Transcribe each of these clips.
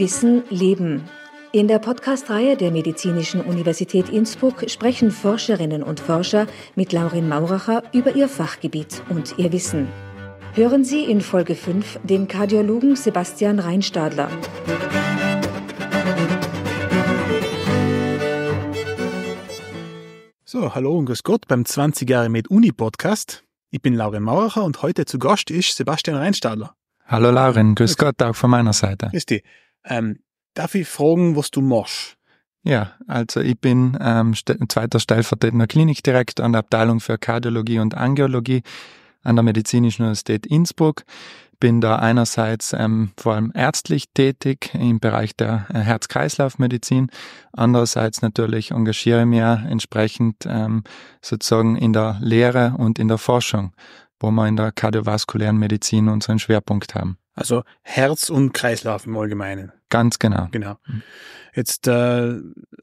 Wissen Leben. In der Podcast-Reihe der Medizinischen Universität Innsbruck sprechen Forscherinnen und Forscher mit Laurin Mauracher über ihr Fachgebiet und ihr Wissen. Hören Sie in Folge 5 den Kardiologen Sebastian Reinstadler. So, hallo und grüß Gott beim 20 Jahre mit Uni Podcast. Ich bin Laurin Mauracher und heute zu Gast ist Sebastian Reinstadler. Hallo Laurin, grüß okay. Gott auch von meiner Seite. Grüß dich. Ähm, darf ich fragen, was du machst? Ja, also ich bin ähm, zweiter stellvertretender Klinikdirektor an der Abteilung für Kardiologie und Angiologie an der Medizinischen Universität Innsbruck. Bin da einerseits ähm, vor allem ärztlich tätig im Bereich der äh, Herz-Kreislauf-Medizin, andererseits natürlich engagiere ich mich entsprechend ähm, sozusagen in der Lehre und in der Forschung, wo wir in der kardiovaskulären Medizin unseren Schwerpunkt haben. Also Herz und Kreislauf im Allgemeinen. Ganz genau. Genau. Mhm. Jetzt äh,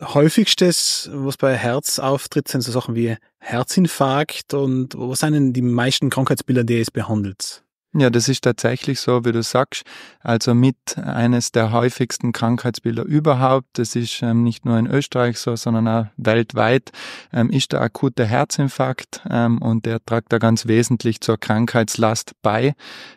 häufigstes, was bei Herz auftritt, sind so Sachen wie Herzinfarkt und was sind denn die meisten Krankheitsbilder, die es behandelt? Ja, das ist tatsächlich so, wie du sagst. Also mit eines der häufigsten Krankheitsbilder überhaupt. Das ist ähm, nicht nur in Österreich so, sondern auch weltweit ähm, ist der akute Herzinfarkt ähm, und der tragt da ganz wesentlich zur Krankheitslast bei,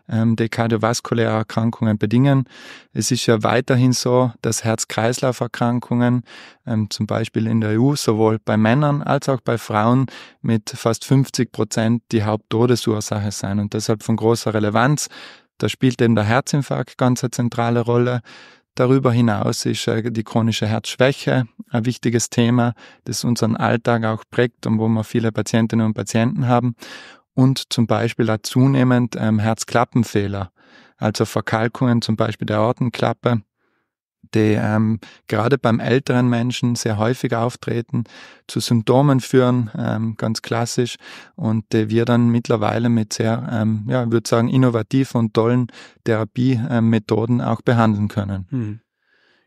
ähm, die kardiovaskuläre Erkrankungen bedingen. Es ist ja weiterhin so, dass Herz-Kreislauf-Erkrankungen ähm, zum Beispiel in der EU sowohl bei Männern als auch bei Frauen mit fast 50 Prozent die Haupttodesursache sein und deshalb von großer Relevanz Relevanz. Da spielt eben der Herzinfarkt ganz eine zentrale Rolle. Darüber hinaus ist äh, die chronische Herzschwäche ein wichtiges Thema, das unseren Alltag auch prägt und wo wir viele Patientinnen und Patienten haben. Und zum Beispiel auch zunehmend ähm, Herzklappenfehler, also Verkalkungen zum Beispiel der Ortenklappe, die ähm, gerade beim älteren Menschen sehr häufig auftreten, zu Symptomen führen, ähm, ganz klassisch, und die wir dann mittlerweile mit sehr, ähm, ja, ich würde sagen, innovativen und tollen Therapiemethoden auch behandeln können. Hm.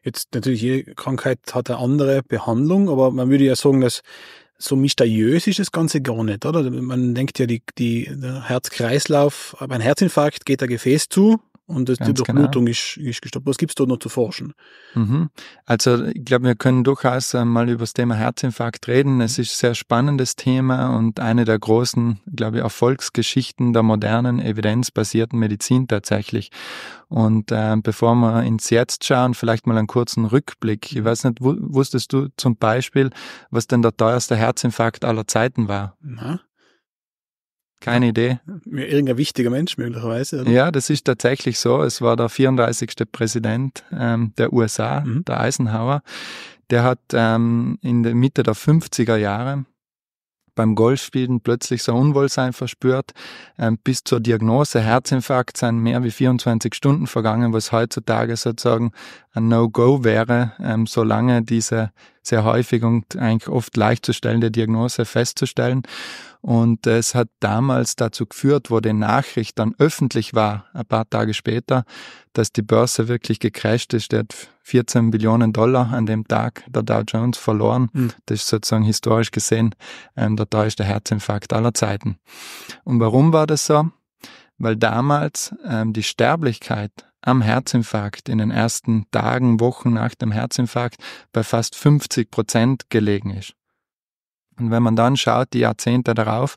Jetzt natürlich, jede Krankheit hat eine andere Behandlung, aber man würde ja sagen, dass so mysteriös ist das Ganze gar nicht, oder? Man denkt ja, die, die, der Herzkreislauf, kreislauf beim Herzinfarkt geht der Gefäß zu, und das, die genau. Durchblutung genau. ist, ist gestoppt. Was gibt es dort noch zu forschen? Mhm. Also ich glaube, wir können durchaus äh, mal über das Thema Herzinfarkt reden. Es ist ein sehr spannendes Thema und eine der großen, glaube ich, Erfolgsgeschichten der modernen, evidenzbasierten Medizin tatsächlich. Und äh, bevor wir ins Jetzt schauen, vielleicht mal einen kurzen Rückblick. Ich weiß nicht, wusstest du zum Beispiel, was denn der teuerste Herzinfarkt aller Zeiten war? Na? Keine Idee. Irgendein wichtiger Mensch möglicherweise. Oder? Ja, das ist tatsächlich so. Es war der 34. Präsident ähm, der USA, mhm. der Eisenhower. Der hat ähm, in der Mitte der 50er Jahre beim Golfspielen plötzlich so Unwohlsein verspürt. Ähm, bis zur Diagnose Herzinfarkt sind mehr wie 24 Stunden vergangen, was heutzutage sozusagen ein No-Go wäre, ähm, solange diese sehr häufig und eigentlich oft leicht zu stellende Diagnose festzustellen. Und es hat damals dazu geführt, wo die Nachricht dann öffentlich war, ein paar Tage später, dass die Börse wirklich gecrashed ist. Der hat 14 Billionen Dollar an dem Tag der Dow Jones verloren. Mhm. Das ist sozusagen historisch gesehen ähm, der teuerste Herzinfarkt aller Zeiten. Und warum war das so? Weil damals ähm, die Sterblichkeit am Herzinfarkt in den ersten Tagen, Wochen nach dem Herzinfarkt bei fast 50 Prozent gelegen ist. Und wenn man dann schaut, die Jahrzehnte darauf,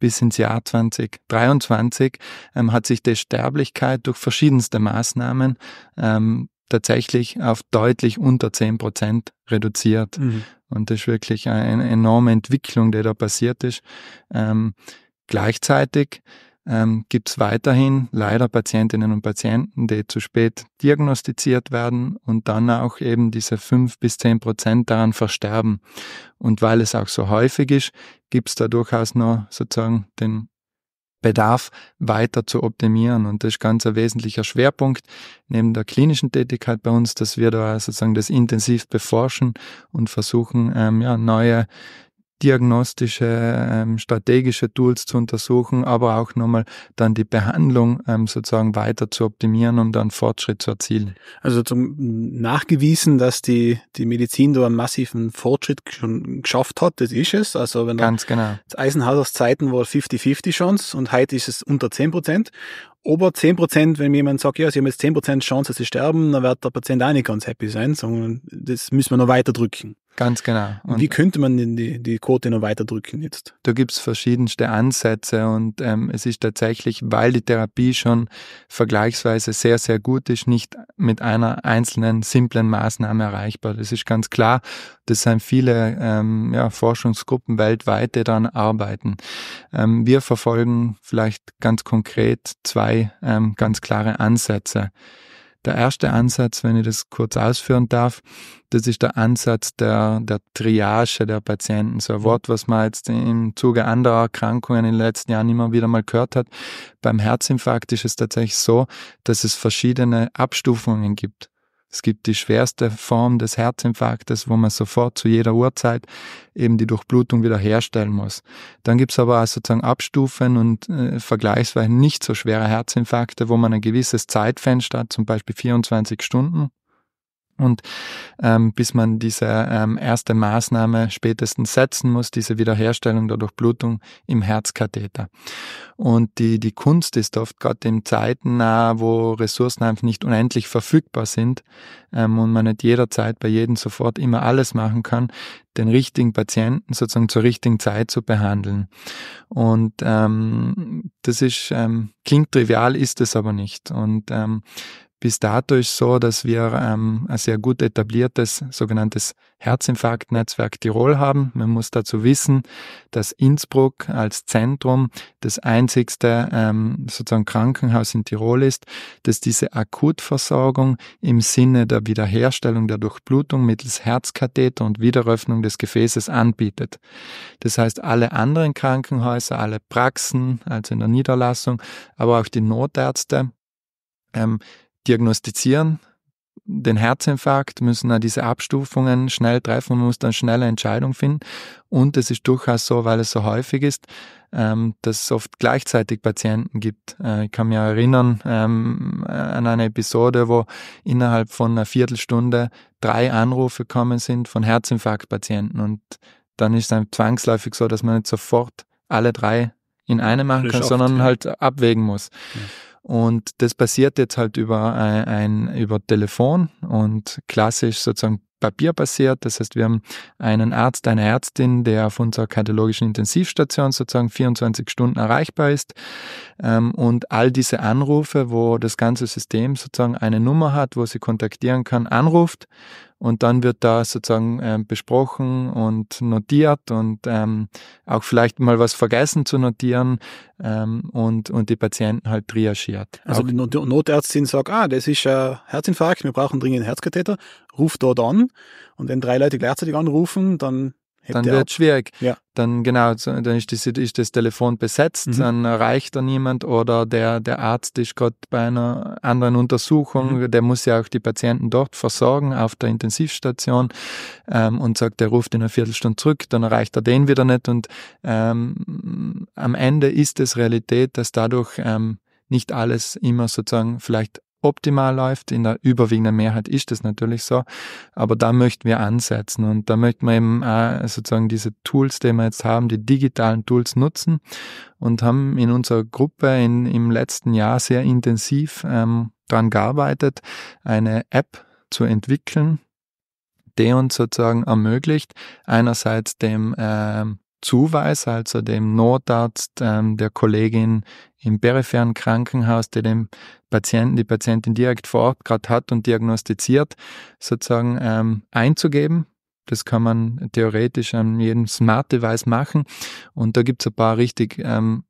bis ins Jahr 2023, ähm, hat sich die Sterblichkeit durch verschiedenste Maßnahmen ähm, tatsächlich auf deutlich unter 10 Prozent reduziert. Mhm. Und das ist wirklich eine enorme Entwicklung, die da passiert ist. Ähm, gleichzeitig ähm, gibt es weiterhin leider Patientinnen und Patienten, die zu spät diagnostiziert werden und dann auch eben diese fünf bis zehn Prozent daran versterben. Und weil es auch so häufig ist, gibt es da durchaus noch sozusagen den Bedarf weiter zu optimieren. Und das ist ganz ein wesentlicher Schwerpunkt neben der klinischen Tätigkeit bei uns, dass wir da sozusagen das intensiv beforschen und versuchen, ähm, ja, neue diagnostische, ähm, strategische Tools zu untersuchen, aber auch nochmal dann die Behandlung ähm, sozusagen weiter zu optimieren, um dann Fortschritt zu erzielen. Also zum nachgewiesen, dass die, die Medizin da einen massiven Fortschritt schon geschafft hat, das ist es. Also wenn Ganz genau. Eisenhower's Zeiten war 50-50 Chance und heute ist es unter 10 Prozent. Ober 10 Prozent, wenn jemand sagt, ja, sie haben jetzt 10 Prozent Chance, dass sie sterben, dann wird der Patient auch nicht ganz happy sein, sondern das müssen wir noch weiter drücken. Ganz genau. Und Wie könnte man denn die, die Quote noch weiter drücken jetzt? Da gibt es verschiedenste Ansätze und ähm, es ist tatsächlich, weil die Therapie schon vergleichsweise sehr, sehr gut ist, nicht mit einer einzelnen simplen Maßnahme erreichbar. Das ist ganz klar. Das sind viele ähm, ja, Forschungsgruppen weltweit, die daran arbeiten. Ähm, wir verfolgen vielleicht ganz konkret zwei ähm, ganz klare Ansätze. Der erste Ansatz, wenn ich das kurz ausführen darf, das ist der Ansatz der, der Triage der Patienten. So ein mhm. Wort, was man jetzt im Zuge anderer Erkrankungen in den letzten Jahren immer wieder mal gehört hat. Beim Herzinfarkt ist es tatsächlich so, dass es verschiedene Abstufungen gibt. Es gibt die schwerste Form des Herzinfarktes, wo man sofort zu jeder Uhrzeit eben die Durchblutung wieder herstellen muss. Dann gibt es aber auch sozusagen Abstufen und äh, vergleichsweise nicht so schwere Herzinfarkte, wo man ein gewisses Zeitfenster hat, zum Beispiel 24 Stunden, und ähm, bis man diese ähm, erste Maßnahme spätestens setzen muss, diese Wiederherstellung der Durchblutung im Herzkatheter. Und die, die Kunst ist oft gerade in Zeiten nah, wo Ressourcen einfach nicht unendlich verfügbar sind ähm, und man nicht jederzeit bei jedem sofort immer alles machen kann, den richtigen Patienten sozusagen zur richtigen Zeit zu behandeln. Und ähm, das ist, ähm, klingt trivial, ist es aber nicht. Und ähm, bis dato ist so, dass wir ähm, ein sehr gut etabliertes sogenanntes Herzinfarktnetzwerk Tirol haben. Man muss dazu wissen, dass Innsbruck als Zentrum das einzigste ähm, sozusagen Krankenhaus in Tirol ist, dass diese Akutversorgung im Sinne der Wiederherstellung der Durchblutung mittels Herzkatheter und Wiederöffnung des Gefäßes anbietet. Das heißt, alle anderen Krankenhäuser, alle Praxen, also in der Niederlassung, aber auch die Notärzte ähm, diagnostizieren, den Herzinfarkt, müssen auch diese Abstufungen schnell treffen, man muss dann schnelle eine Entscheidung finden. Und es ist durchaus so, weil es so häufig ist, ähm, dass es oft gleichzeitig Patienten gibt. Äh, ich kann mich erinnern ähm, an eine Episode, wo innerhalb von einer Viertelstunde drei Anrufe gekommen sind von Herzinfarktpatienten. Und dann ist es zwangsläufig so, dass man nicht sofort alle drei in eine machen kann, oft, sondern ja. halt abwägen muss. Ja. Und das passiert jetzt halt über ein, ein über Telefon und klassisch sozusagen papierbasiert. Das heißt, wir haben einen Arzt, eine Ärztin, der auf unserer kardiologischen Intensivstation sozusagen 24 Stunden erreichbar ist. Ähm, und all diese Anrufe, wo das ganze System sozusagen eine Nummer hat, wo sie kontaktieren kann, anruft, und dann wird da sozusagen ähm, besprochen und notiert und ähm, auch vielleicht mal was vergessen zu notieren ähm, und, und die Patienten halt triagiert. Also auch die Not Notärztin sagt, ah, das ist ein äh, Herzinfarkt, wir brauchen dringend einen Herzkatheter, ruft dort an. Und wenn drei Leute gleichzeitig anrufen, dann dann wird es schwierig. Ja. Dann genau, dann ist das, ist das Telefon besetzt, mhm. dann erreicht er niemand oder der, der Arzt ist gerade bei einer anderen Untersuchung, mhm. der muss ja auch die Patienten dort versorgen auf der Intensivstation ähm, und sagt, der ruft in einer Viertelstunde zurück, dann erreicht er den wieder nicht und ähm, am Ende ist es Realität, dass dadurch ähm, nicht alles immer sozusagen vielleicht optimal läuft. In der überwiegenden Mehrheit ist das natürlich so. Aber da möchten wir ansetzen und da möchten wir eben auch sozusagen diese Tools, die wir jetzt haben, die digitalen Tools nutzen und haben in unserer Gruppe in, im letzten Jahr sehr intensiv ähm, daran gearbeitet, eine App zu entwickeln, die uns sozusagen ermöglicht, einerseits dem ähm, Zuweis, also dem Notarzt, ähm, der Kollegin im peripheren Krankenhaus, der den Patienten, die Patientin direkt vor Ort gerade hat und diagnostiziert, sozusagen ähm, einzugeben. Das kann man theoretisch an jedem Smart Device machen. Und da gibt es ein paar richtig ähm,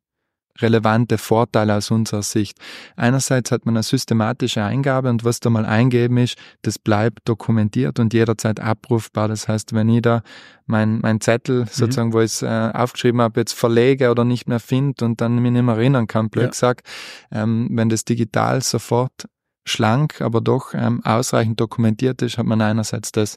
relevante Vorteile aus unserer Sicht. Einerseits hat man eine systematische Eingabe und was da mal eingeben ist, das bleibt dokumentiert und jederzeit abrufbar. Das heißt, wenn ich da mein, mein Zettel mhm. sozusagen, wo ich es äh, aufgeschrieben habe, jetzt verlege oder nicht mehr finde und dann mich nicht mehr erinnern kann, blöd ja. gesagt, ähm, wenn das digital sofort schlank, aber doch ähm, ausreichend dokumentiert ist, hat man einerseits das.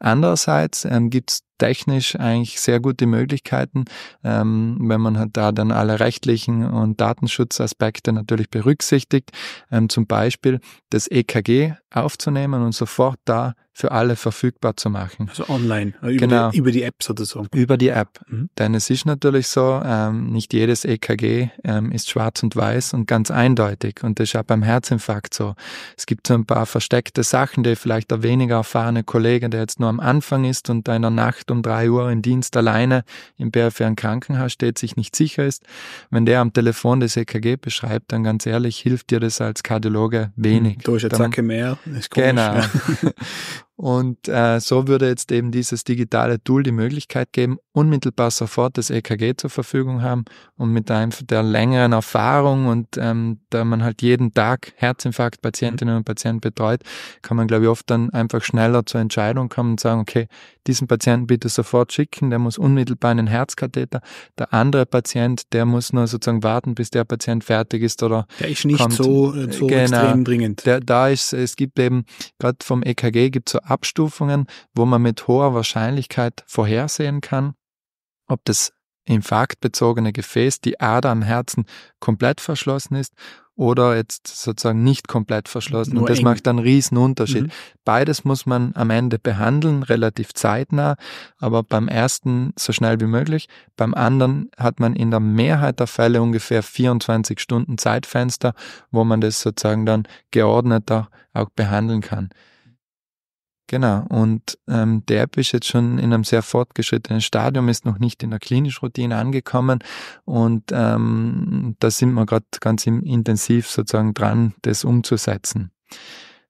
Andererseits ähm, gibt es technisch eigentlich sehr gute Möglichkeiten, ähm, wenn man halt da dann alle rechtlichen und Datenschutzaspekte natürlich berücksichtigt, ähm, zum Beispiel das EKG aufzunehmen und sofort da für alle verfügbar zu machen. Also online, über, genau. die, über die genau. App sozusagen. Über die App. Mhm. Denn es ist natürlich so, ähm, nicht jedes EKG ähm, ist schwarz und weiß und ganz eindeutig. Und das ist auch beim Herzinfarkt so. Es gibt so ein paar versteckte Sachen, die vielleicht der weniger erfahrene Kollege, der jetzt nur am Anfang ist und da in der Nacht Nacht um drei Uhr in Dienst alleine im peripheren Krankenhaus steht, sich nicht sicher ist, wenn der am Telefon das EKG beschreibt, dann ganz ehrlich, hilft dir das als Kardiologe hm, wenig. Durch eine Zacke mehr, ist komisch. Genau. Ja. Und äh, so würde jetzt eben dieses digitale Tool die Möglichkeit geben, unmittelbar sofort das EKG zur Verfügung haben und mit einfach der längeren Erfahrung und ähm, da man halt jeden Tag Herzinfarkt-Patientinnen und Patienten betreut, kann man, glaube ich, oft dann einfach schneller zur Entscheidung kommen und sagen, okay, diesen Patienten bitte sofort schicken, der muss unmittelbar einen Herzkatheter. Der andere Patient, der muss nur sozusagen warten, bis der Patient fertig ist oder. Der ist nicht kommt. so, äh, so genau. extrem dringend. Der, da ist, es gibt eben, gerade vom EKG gibt es so Abstufungen, wo man mit hoher Wahrscheinlichkeit vorhersehen kann, ob das infarktbezogene Gefäß, die Ader am Herzen komplett verschlossen ist oder jetzt sozusagen nicht komplett verschlossen. Nur und das eng. macht einen riesen Unterschied. Mhm. Beides muss man am Ende behandeln, relativ zeitnah, aber beim ersten so schnell wie möglich. Beim anderen hat man in der Mehrheit der Fälle ungefähr 24 Stunden Zeitfenster, wo man das sozusagen dann geordneter auch behandeln kann. Genau, und ähm, der App ist jetzt schon in einem sehr fortgeschrittenen Stadium, ist noch nicht in der klinischen Routine angekommen und ähm, da sind wir gerade ganz intensiv sozusagen dran, das umzusetzen.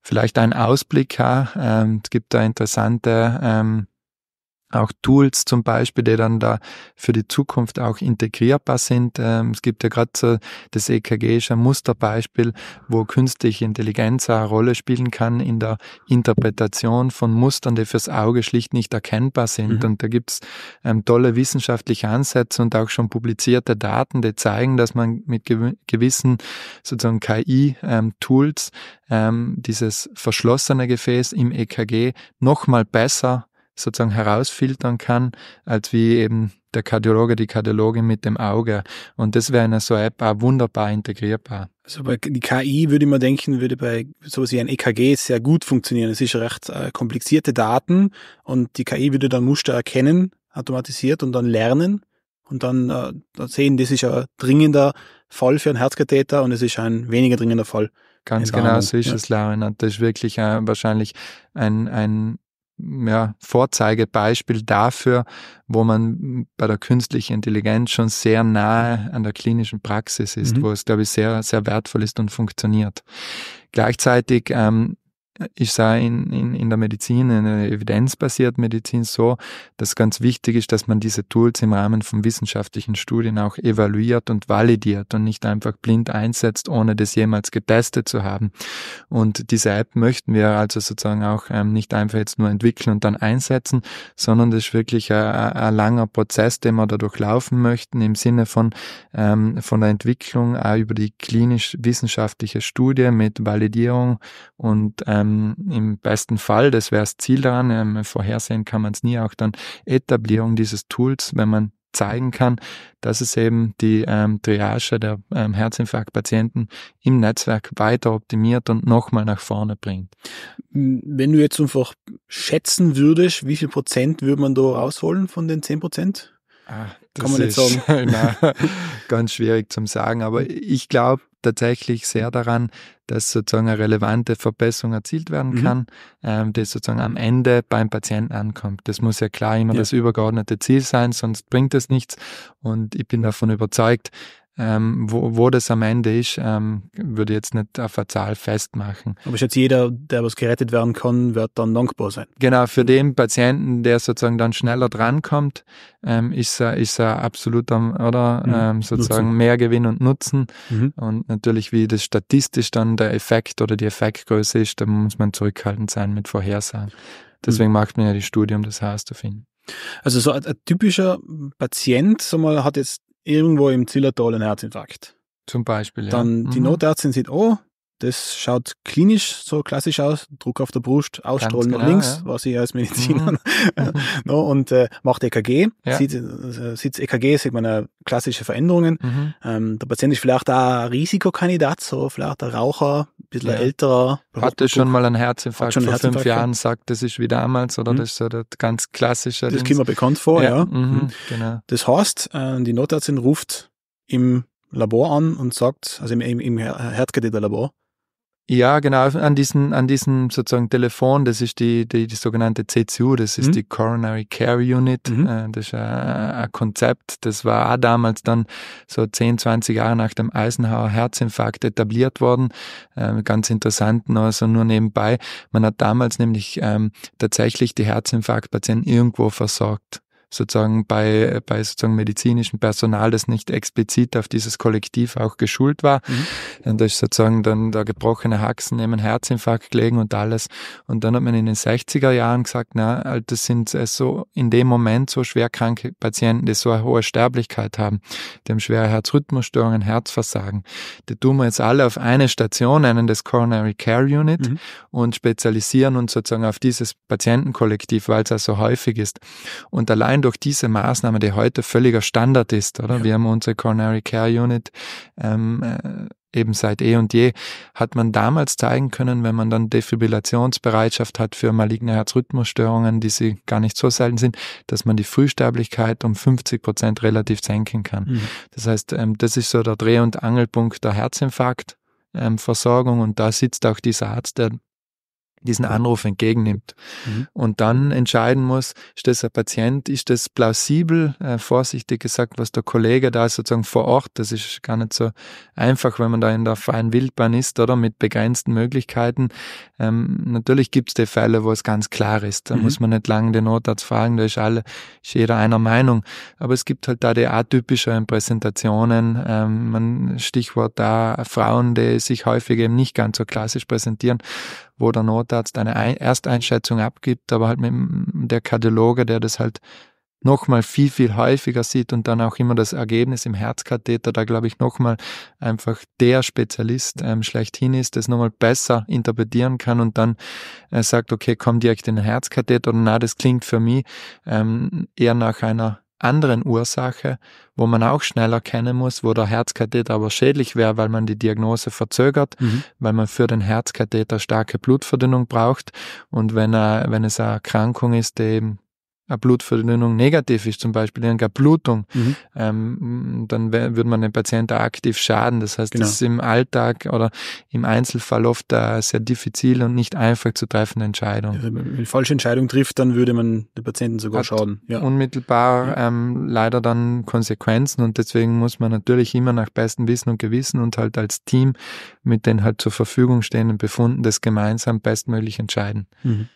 Vielleicht ein Ausblick, ja, ähm, es gibt da interessante ähm, auch Tools zum Beispiel, die dann da für die Zukunft auch integrierbar sind. Ähm, es gibt ja gerade so das EKG ist ein Musterbeispiel, wo künstliche Intelligenz eine Rolle spielen kann in der Interpretation von Mustern, die fürs Auge schlicht nicht erkennbar sind. Mhm. Und da gibt's ähm, tolle wissenschaftliche Ansätze und auch schon publizierte Daten, die zeigen, dass man mit gewissen sozusagen KI-Tools ähm, dieses verschlossene Gefäß im EKG nochmal besser sozusagen herausfiltern kann, als wie eben der Kardiologe, die Kardiologin mit dem Auge. Und das wäre in einer so App auch wunderbar integrierbar. Also bei die KI würde man denken, würde bei sowas wie ein EKG sehr gut funktionieren. Es ist recht äh, komplizierte Daten und die KI würde dann Muster erkennen, automatisiert und dann lernen und dann, äh, sehen, das ist ein dringender Fall für einen Herzkatheter und es ist ein weniger dringender Fall. Ganz genau so ist ja. es, Lauren. Und das ist wirklich äh, wahrscheinlich ein, ein ja, Vorzeigebeispiel dafür, wo man bei der künstlichen Intelligenz schon sehr nahe an der klinischen Praxis ist, mhm. wo es, glaube ich, sehr, sehr wertvoll ist und funktioniert. Gleichzeitig ähm, ist auch in, in, in der Medizin, in der evidenzbasierten Medizin so, dass ganz wichtig ist, dass man diese Tools im Rahmen von wissenschaftlichen Studien auch evaluiert und validiert und nicht einfach blind einsetzt, ohne das jemals getestet zu haben. Und diese App möchten wir also sozusagen auch ähm, nicht einfach jetzt nur entwickeln und dann einsetzen, sondern das ist wirklich ein, ein langer Prozess, den wir da durchlaufen möchten im Sinne von, ähm, von der Entwicklung auch äh, über die klinisch-wissenschaftliche Studie mit Validierung und ähm, ähm, im besten Fall, das wäre das Ziel daran, ähm, vorhersehen kann man es nie, auch dann Etablierung dieses Tools, wenn man zeigen kann, dass es eben die ähm, Triage der ähm, Herzinfarktpatienten im Netzwerk weiter optimiert und nochmal nach vorne bringt. Hm, wenn du jetzt einfach schätzen würdest, wie viel Prozent würde man da rausholen von den 10 Prozent? Ah, das Kann man ist, nicht sagen. na, ganz schwierig zum Sagen, aber hm. ich glaube, tatsächlich sehr mhm. daran, dass sozusagen eine relevante Verbesserung erzielt werden mhm. kann, mhm. ähm, die sozusagen am Ende beim Patienten ankommt. Das muss ja klar immer ja. das übergeordnete Ziel sein, sonst bringt es nichts. Und ich bin davon überzeugt, ähm, wo, wo das am Ende ist, ähm, würde ich jetzt nicht auf eine Zahl festmachen. Aber ich jetzt jeder, der was gerettet werden kann, wird dann dankbar sein. Genau, für den Patienten, der sozusagen dann schneller drankommt, ähm, ist er ist er absolut am, oder mhm. ähm, sozusagen Nutzen. mehr Gewinn und Nutzen. Mhm. Und natürlich, wie das statistisch dann der Effekt oder die Effektgröße ist, da muss man zurückhaltend sein mit Vorhersagen. Mhm. Deswegen mhm. macht man ja die Studie, um das herauszufinden. Also so ein, ein typischer Patient sag mal, hat jetzt irgendwo im Zillertal einen Herzinfarkt. Zum Beispiel, ja. Dann die mhm. Notärztin sieht, oh, das schaut klinisch so klassisch aus, Druck auf der Brust, ausstrahlen genau, nach links, genau, ja. was ich als Mediziner mhm. mhm. no, und äh, macht EKG, ja. sieht, äh, sieht EKG, sieht man äh, klassische Veränderungen. Mhm. Ähm, der Patient ist vielleicht auch ein Risikokandidat, so vielleicht ein Raucher, ein bisschen ja. älterer. Hatte schon mal einen Herzinfarkt schon einen vor Herzinfarkt fünf Jahren, sagt, das ist wie damals oder mhm. das ist so das ganz klassische. Das Dings. kommt mir bekannt vor, ja. Mhm, mhm. Genau. Das heißt, äh, die Notärztin ruft im Labor an und sagt, also im, im, im Herzkatheterlabor, ja, genau, an diesem an diesem sozusagen Telefon, das ist die, die, die sogenannte CCU, das ist mhm. die Coronary Care Unit, mhm. Äh, das ist ein, äh, ein, Konzept, das war auch damals dann so 10, 20 Jahre nach dem Eisenhower Herzinfarkt etabliert worden, ähm, ganz interessant, also nur nebenbei, man hat damals nämlich ähm, tatsächlich die Herzinfarktpatienten irgendwo versorgt, sozusagen bei, bei sozusagen medizinischem Personal, das nicht explizit auf dieses Kollektiv auch geschult war. Mhm. Und da ist sozusagen dann da gebrochene Haxen nehmen, Herzinfarkt gelegen und alles. Und dann hat man in den 60er Jahren gesagt, na, halt, das sind äh, so in dem Moment so schwerkranke Patienten, die so eine hohe Sterblichkeit haben, die haben schwere Herzrhythmusstörungen, Herzversagen. Die tun wir jetzt alle auf eine Station, einen das Coronary Care Unit mhm. und spezialisieren uns sozusagen auf dieses Patientenkollektiv, weil es ja so häufig ist. Und allein allein durch diese Maßnahme, die heute völliger Standard ist, oder? Ja. Wir haben unsere Coronary Care Unit ähm, äh, eben seit eh und je, hat man damals zeigen können, wenn man dann Defibrillationsbereitschaft hat für maligne Herzrhythmusstörungen, die sie gar nicht so selten sind, dass man die Frühsterblichkeit um 50 Prozent relativ senken kann. Mhm. Das heißt, ähm, das ist so der Dreh- und Angelpunkt der Herzinfarktversorgung ähm, und da sitzt auch dieser Arzt, der diesen Anruf entgegennimmt mhm. und dann entscheiden muss, ist das ein Patient, ist das plausibel, äh, vorsichtig gesagt, was der Kollege da sozusagen vor Ort, das ist gar nicht so einfach, wenn man da in der freien Wildbahn ist, oder mit begrenzten Möglichkeiten. Ähm, natürlich gibt es die Fälle, wo es ganz klar ist, da mhm. muss man nicht lange den Notarzt fragen, da ist, alle, ist jeder einer Meinung, aber es gibt halt da die atypischen Präsentationen, ähm, man, Stichwort da Frauen, die sich häufig eben nicht ganz so klassisch präsentieren, wo der Notarzt eine Ersteinschätzung abgibt, aber halt mit der Kardiologe, der das halt nochmal viel, viel häufiger sieht und dann auch immer das Ergebnis im Herzkatheter, da glaube ich nochmal einfach der Spezialist ähm, schlechthin ist, das nochmal besser interpretieren kann und dann äh, sagt, okay, komm direkt in den Herzkatheter und na, das klingt für mich ähm, eher nach einer anderen Ursache, wo man auch schnell erkennen muss, wo der Herzkatheter aber schädlich wäre, weil man die Diagnose verzögert, mhm. weil man für den Herzkatheter starke Blutverdünnung braucht. Und wenn, äh, wenn es eine Erkrankung ist, die eben eine Blutverdünnung negativ ist, zum Beispiel eine Blutung, mhm. ähm, dann würde man den Patienten aktiv schaden. Das heißt, genau. das ist im Alltag oder im Einzelfall oft eine sehr diffizil und nicht einfach zu treffende Entscheidung. Wenn man eine falsche Entscheidung trifft, dann würde man den Patienten sogar Hat schaden. Ja. Unmittelbar ähm, leider dann Konsequenzen und deswegen muss man natürlich immer nach bestem Wissen und Gewissen und halt als Team mit den halt zur Verfügung stehenden Befunden das gemeinsam bestmöglich entscheiden. Mhm.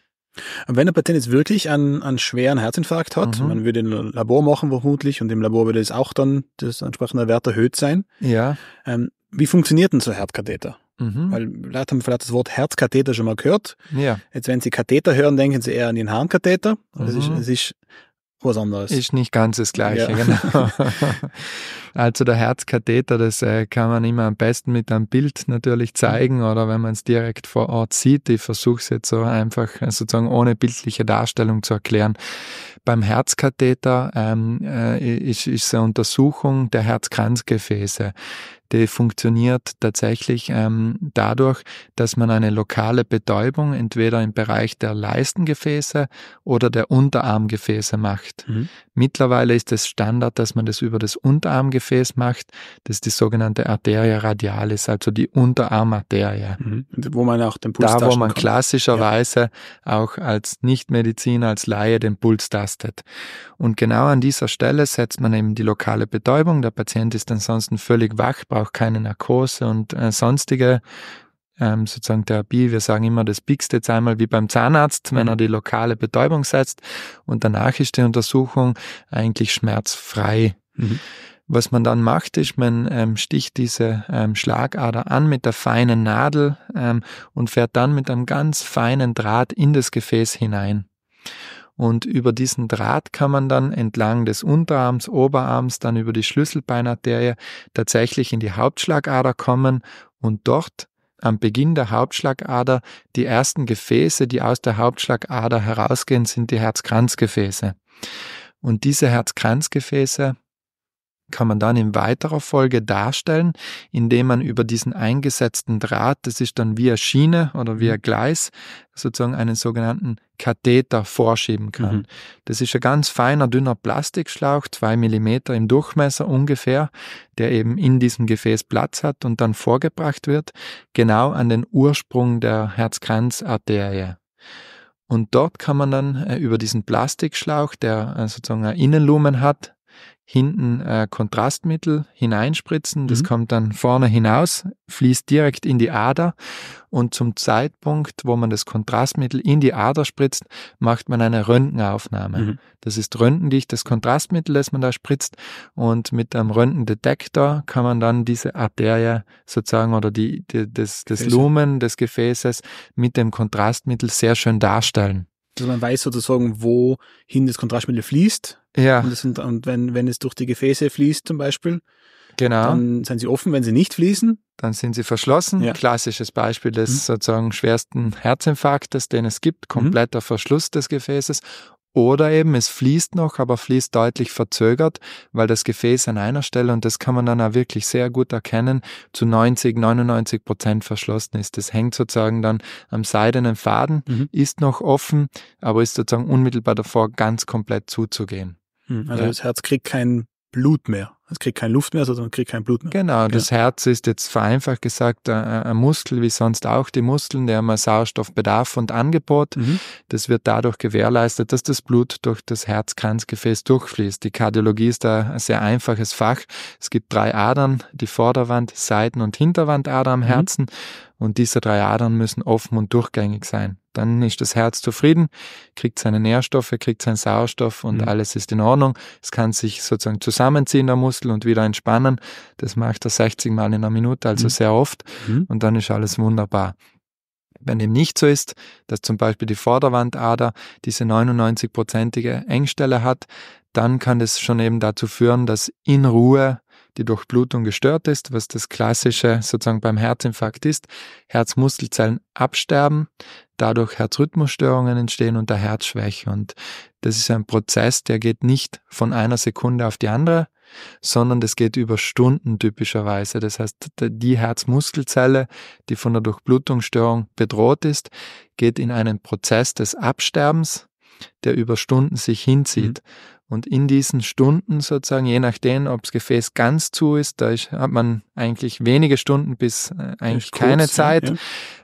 Und wenn der Patient jetzt wirklich einen, einen schweren Herzinfarkt hat, mhm. man würde ein Labor machen vermutlich und im Labor würde es auch dann das entsprechende Wert erhöht sein. Ja. Ähm, wie funktioniert denn so Herzkatheter? Mhm. Weil Leute haben vielleicht das Wort Herzkatheter schon mal gehört. Ja. Jetzt, wenn Sie Katheter hören, denken Sie eher an den Harnkatheter. Mhm. Das, ist, das ist was anderes. Ist nicht ganz das Gleiche, ja. genau. also der Herzkatheter, das äh, kann man immer am besten mit einem Bild natürlich zeigen oder wenn man es direkt vor Ort sieht. Ich versuche es jetzt so einfach äh, sozusagen ohne bildliche Darstellung zu erklären. Beim Herzkatheter ähm, äh, ist, ist eine Untersuchung der Herzkranzgefäße. Die funktioniert tatsächlich ähm, dadurch, dass man eine lokale Betäubung entweder im Bereich der Leistengefäße oder der Unterarmgefäße macht. Mhm. Mittlerweile ist es das Standard, dass man das über das Unterarmgefäß macht. Das ist die sogenannte Arteria radialis, also die Unterarmarterie. Mhm. Wo man auch den Puls Da, wo man kommt. klassischerweise ja. auch als Nichtmediziner, als Laie den Puls tastet belastet. Und genau an dieser Stelle setzt man eben die lokale Betäubung. Der Patient ist ansonsten völlig wach, braucht keine Narkose und äh, sonstige ähm, sozusagen Therapie. Wir sagen immer, das piekst jetzt einmal wie beim Zahnarzt, wenn er mhm. die lokale Betäubung setzt. Und danach ist die Untersuchung eigentlich schmerzfrei. Mhm. Was man dann macht, ist, man ähm, sticht diese ähm, Schlagader an mit der feinen Nadel ähm, und fährt dann mit einem ganz feinen Draht in das Gefäß hinein. Und über diesen Draht kann man dann entlang des Unterarms, Oberarms, dann über die Schlüsselbeinarterie tatsächlich in die Hauptschlagader kommen und dort am Beginn der Hauptschlagader die ersten Gefäße, die aus der Hauptschlagader herausgehen, sind die Herzkranzgefäße. Und diese Herzkranzgefäße kann man dann in weiterer Folge darstellen, indem man über diesen eingesetzten Draht, das ist dann via Schiene oder via mhm. Gleis, sozusagen einen sogenannten Katheter vorschieben kann. Mhm. Das ist ein ganz feiner, dünner Plastikschlauch, zwei Millimeter im Durchmesser ungefähr, der eben in diesem Gefäß Platz hat und dann vorgebracht wird, genau an den Ursprung der Herzkranzarterie. Und dort kann man dann äh, über diesen Plastikschlauch, der äh, sozusagen ein Innenlumen hat, hinten äh, Kontrastmittel hineinspritzen. Das mhm. kommt dann vorne hinaus, fließt direkt in die Ader und zum Zeitpunkt, wo man das Kontrastmittel in die Ader spritzt, macht man eine Röntgenaufnahme. Mhm. Das ist röntgendicht das Kontrastmittel, das man da spritzt und mit einem Röntgendetektor kann man dann diese Arterie sozusagen oder die, die das, das Lumen des Gefäßes mit dem Kontrastmittel sehr schön darstellen dass man weiß sozusagen, wohin das Kontrastmittel fließt. Ja. Und, sind, und wenn, wenn es durch die Gefäße fließt zum Beispiel, genau. dann sind sie offen. Wenn sie nicht fließen, dann sind sie verschlossen. Ja. Klassisches Beispiel des mhm. sozusagen schwersten Herzinfarktes, den es gibt, mhm. kompletter mhm. Verschluss des Gefäßes oder eben es fließt noch, aber fließt deutlich verzögert, weil das Gefäß an einer Stelle, und das kann man dann auch wirklich sehr gut erkennen, zu 90, 99 Prozent verschlossen ist. Das hängt sozusagen dann am seidenen Faden, mhm. ist noch offen, aber ist sozusagen unmittelbar davor, ganz komplett zuzugehen. Hm, also ja. das Herz kriegt kein Blut mehr. Es kriegt keine Luft mehr, sondern kriegt kein Blut mehr. Genau, das Herz ist jetzt vereinfacht gesagt äh, äh, ein Muskel, wie sonst auch die Muskeln, der haben Sauerstoffbedarf und Angebot. Mhm. Das wird dadurch gewährleistet, dass das Blut durch das Herzkranzgefäß durchfließt. Die Kardiologie ist da ein sehr einfaches Fach. Es gibt drei Adern, die Vorderwand, Seiten- und Hinterwandader am mhm. Herzen. Mhm und diese drei Adern müssen offen und durchgängig sein. Dann ist das Herz zufrieden, kriegt seine Nährstoffe, kriegt seinen Sauerstoff und mhm. alles ist in Ordnung. Es kann sich sozusagen zusammenziehen, der Muskel, und wieder entspannen. Das macht er 60 Mal in einer Minute, also mhm. sehr oft. Mhm. Und dann ist alles wunderbar. Wenn dem nicht so ist, dass zum Beispiel die Vorderwandader diese 99-prozentige Engstelle hat, dann kann das schon eben dazu führen, dass in Ruhe die Durchblutung gestört ist, was das klassische sozusagen beim Herzinfarkt ist. Herzmuskelzellen absterben, dadurch Herzrhythmusstörungen entstehen und der Herzschwäche. Und das ist ein Prozess, der geht nicht von einer Sekunde auf die andere, sondern das geht über Stunden typischerweise. Das heißt, die Herzmuskelzelle, die von der Durchblutungsstörung bedroht ist, geht in einen Prozess des Absterbens, der über Stunden sich hinzieht. Mhm. Und in diesen Stunden sozusagen, je nachdem, ob das Gefäß ganz zu ist, da ist, hat man eigentlich wenige Stunden bis äh, eigentlich keine ne? Zeit. Ja.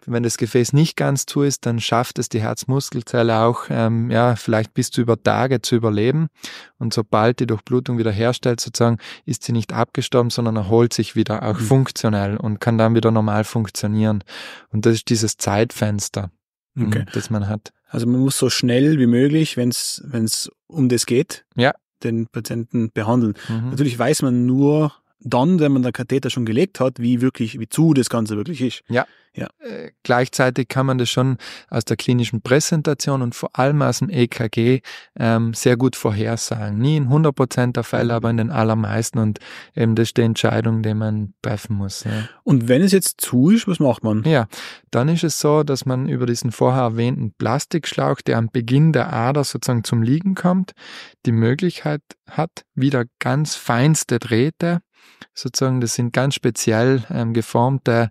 Wenn das Gefäß nicht ganz zu ist, dann schafft es die Herzmuskelzelle auch, ähm, ja, vielleicht bis zu über Tage zu überleben. Und sobald die Durchblutung wieder herstellt, sozusagen, ist sie nicht abgestorben, sondern erholt sich wieder auch mhm. funktionell und kann dann wieder normal funktionieren. Und das ist dieses Zeitfenster, hm, okay. das man hat. Also man muss so schnell wie möglich, wenn es um das geht, ja. den Patienten behandeln. Mhm. Natürlich weiß man nur dann, wenn man den Katheter schon gelegt hat, wie wirklich, wie zu das Ganze wirklich ist. Ja. ja. Äh, gleichzeitig kann man das schon aus der klinischen Präsentation und vor allem aus dem EKG ähm, sehr gut vorhersagen. Nie in 100% der Fälle, aber in den allermeisten. Und eben das ist die Entscheidung, die man treffen muss. Ja. Und wenn es jetzt zu ist, was macht man? Ja, dann ist es so, dass man über diesen vorher erwähnten Plastikschlauch, der am Beginn der Ader sozusagen zum Liegen kommt, die Möglichkeit hat, wieder ganz feinste Drähte sozusagen. Das sind ganz speziell ähm, geformte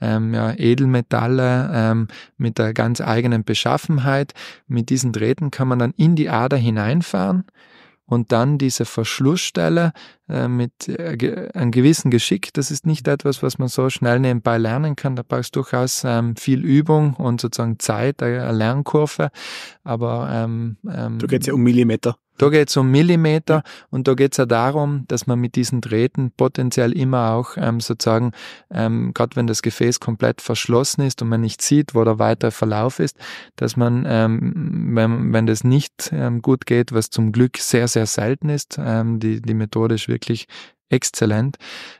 ähm, ja, Edelmetalle ähm, mit der ganz eigenen Beschaffenheit. Mit diesen Drähten kann man dann in die Ader hineinfahren und dann diese Verschlussstelle äh, mit äh, einem gewissen Geschick. Das ist nicht etwas, was man so schnell nebenbei lernen kann. Da brauchst du durchaus ähm, viel Übung und sozusagen Zeit, äh, eine Lernkurve. Aber ähm, ähm, da geht es ja um Millimeter. Da geht es um Millimeter ja. und da geht es ja darum, dass man mit diesen Drähten potenziell immer auch ähm, sozusagen, ähm, gerade wenn das Gefäß komplett verschlossen ist und man nicht sieht, wo der weitere Verlauf ist, dass man, ähm, wenn, wenn das nicht ähm, gut geht, was zum Glück sehr, sehr selten ist, ähm, die, die Methode ist wirklich wirklich exzellent.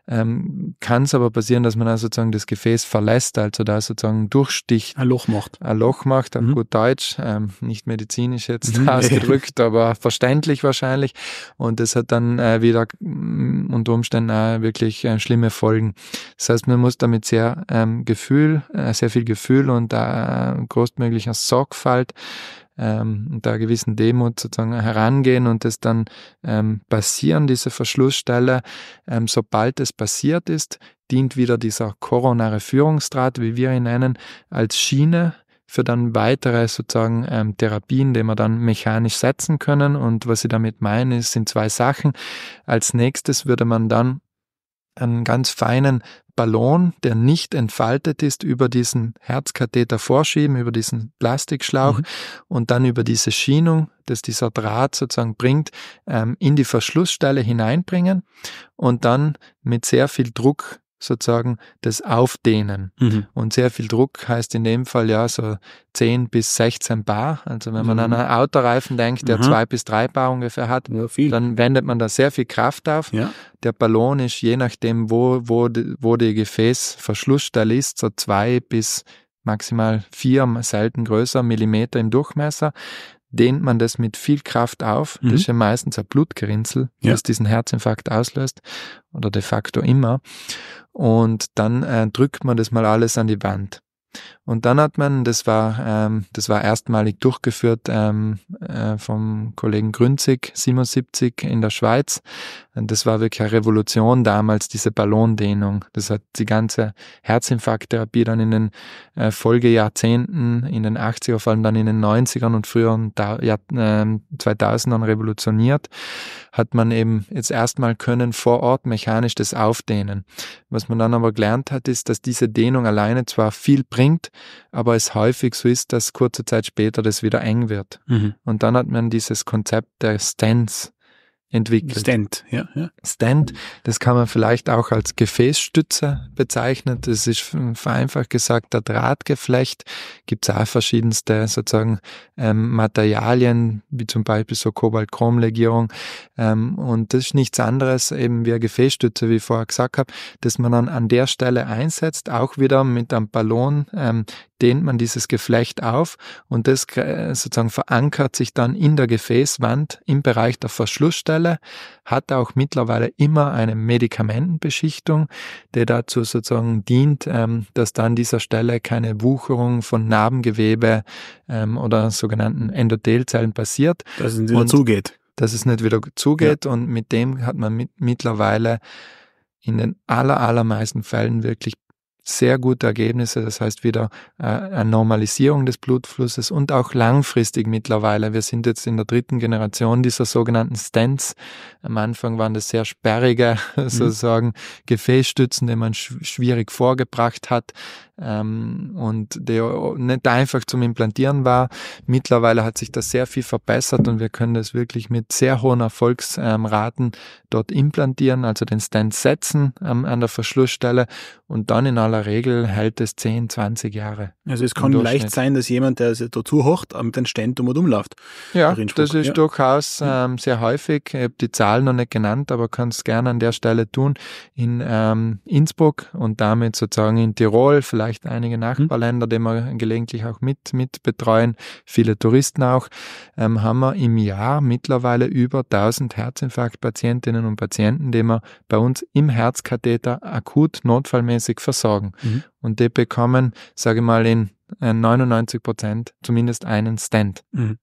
Ähm, Kann es aber passieren, dass man dann sozusagen das Gefäß verlässt, also da sozusagen durchsticht. Ein Loch macht. Ein Loch macht, auf mhm. gut Deutsch, ähm, nicht medizinisch jetzt mhm. ausgedrückt, aber verständlich wahrscheinlich. Und das hat dann äh, wieder mh, mm, unter Umständen auch wirklich äh, schlimme Folgen. Das heißt, man muss damit sehr ähm, Gefühl, äh, sehr viel Gefühl und äh, größtmöglicher Sorgfalt ähm, und da gewissen Demut sozusagen herangehen und das dann ähm, passieren, diese Verschlussstelle. Ähm, sobald es passiert ist, dient wieder dieser koronare Führungsdraht, wie wir ihn nennen, als Schiene für dann weitere sozusagen ähm, Therapien, die wir dann mechanisch setzen können. Und was ich damit meine, sind zwei Sachen. Als nächstes würde man dann einen ganz feinen Ballon, der nicht entfaltet ist, über diesen Herzkatheter vorschieben, über diesen Plastikschlauch mhm. und dann über diese Schienung, das dieser Draht sozusagen bringt, ähm, in die Verschlussstelle hineinbringen und dann mit sehr viel Druck sozusagen das Aufdehnen. Mhm. Und sehr viel Druck heißt in dem Fall ja so 10 bis 16 Bar. Also wenn man mhm. an einen Autoreifen denkt, der 2 mhm. bis 3 Bar ungefähr hat, ja, dann wendet man da sehr viel Kraft auf. Ja. Der Ballon ist, je nachdem, wo, wo, wo die Gefäßverschlussstelle ist, so 2 bis maximal 4, selten größer, Millimeter im Durchmesser dehnt man das mit viel Kraft auf. Mhm. Das ist ja meistens ein Blutgerinnsel, ja. das diesen Herzinfarkt auslöst oder de facto immer. Und dann äh, drückt man das mal alles an die Wand. Und dann hat man, das war, ähm, das war erstmalig durchgeführt ähm, äh, vom Kollegen Grünzig, 77 in der Schweiz. Und das war wirklich eine Revolution damals, diese Ballondehnung. Das hat die ganze Herzinfarkttherapie dann in den äh, Folgejahrzehnten, in den 80er, vor allem dann in den 90ern und früheren ja, äh, 2000ern revolutioniert. Hat man eben jetzt erstmal können vor Ort mechanisch das aufdehnen. Was man dann aber gelernt hat, ist, dass diese Dehnung alleine zwar viel bringt, aber es häufig so ist, dass kurze Zeit später das wieder eng wird. Mhm. Und dann hat man dieses Konzept der Stance, entwickelt. Stand, ja, ja. Stent, das kann man vielleicht auch als Gefäßstütze bezeichnen. Das ist vereinfacht gesagt der Drahtgeflecht. Gibt es auch verschiedenste sozusagen ähm, Materialien, wie zum Beispiel so Kobalt-Chrom-Legierung. Ähm, und das ist nichts anderes eben wie eine Gefäßstütze, wie ich vorher gesagt habe, dass man dann an der Stelle einsetzt, auch wieder mit einem Ballon ähm, dehnt man dieses Geflecht auf und das sozusagen verankert sich dann in der Gefäßwand im Bereich der Verschlussstelle, hat auch mittlerweile immer eine Medikamentenbeschichtung, der dazu sozusagen dient, ähm, dass dann dieser Stelle keine Wucherung von Narbengewebe ähm, oder sogenannten Endothelzellen passiert. Dass es nicht wieder zugeht. Dass es nicht wieder zugeht ja. und mit dem hat man mit mittlerweile in den aller, allermeisten Fällen wirklich sehr gute Ergebnisse. Das heißt wieder äh, eine Normalisierung des Blutflusses und auch langfristig mittlerweile. Wir sind jetzt in der dritten Generation dieser sogenannten Stents. Am Anfang waren das sehr sperrige, mhm. sozusagen Gefäßstützen, die man schwierig vorgebracht hat ähm, und der nicht ne, einfach zum Implantieren war. Mittlerweile hat sich das sehr viel verbessert und wir können das wirklich mit sehr hohen Erfolgsraten ähm, dort implantieren, also den Stand setzen ähm, an der Verschlussstelle und dann in aller Regel hält es 10, 20 Jahre. Also es kann leicht sein, dass jemand, der dazu hocht, mit ähm, dem Stand um und umläuft. Ja, das ist ja. durchaus mhm. ähm, sehr häufig. Ich habe die Zahlen noch nicht genannt, aber kann es gerne an der Stelle tun. In ähm, Innsbruck und damit sozusagen in Tirol, vielleicht vielleicht einige mhm. Nachbarländer, die wir gelegentlich auch mit, mit betreuen, viele Touristen auch, ähm, haben wir im Jahr mittlerweile über 1000 Herzinfarktpatientinnen und Patienten, die wir bei uns im Herzkatheter akut notfallmäßig versorgen. Mhm. Und die bekommen, sage ich mal, in 99 äh, Prozent zumindest einen Stand. Mhm.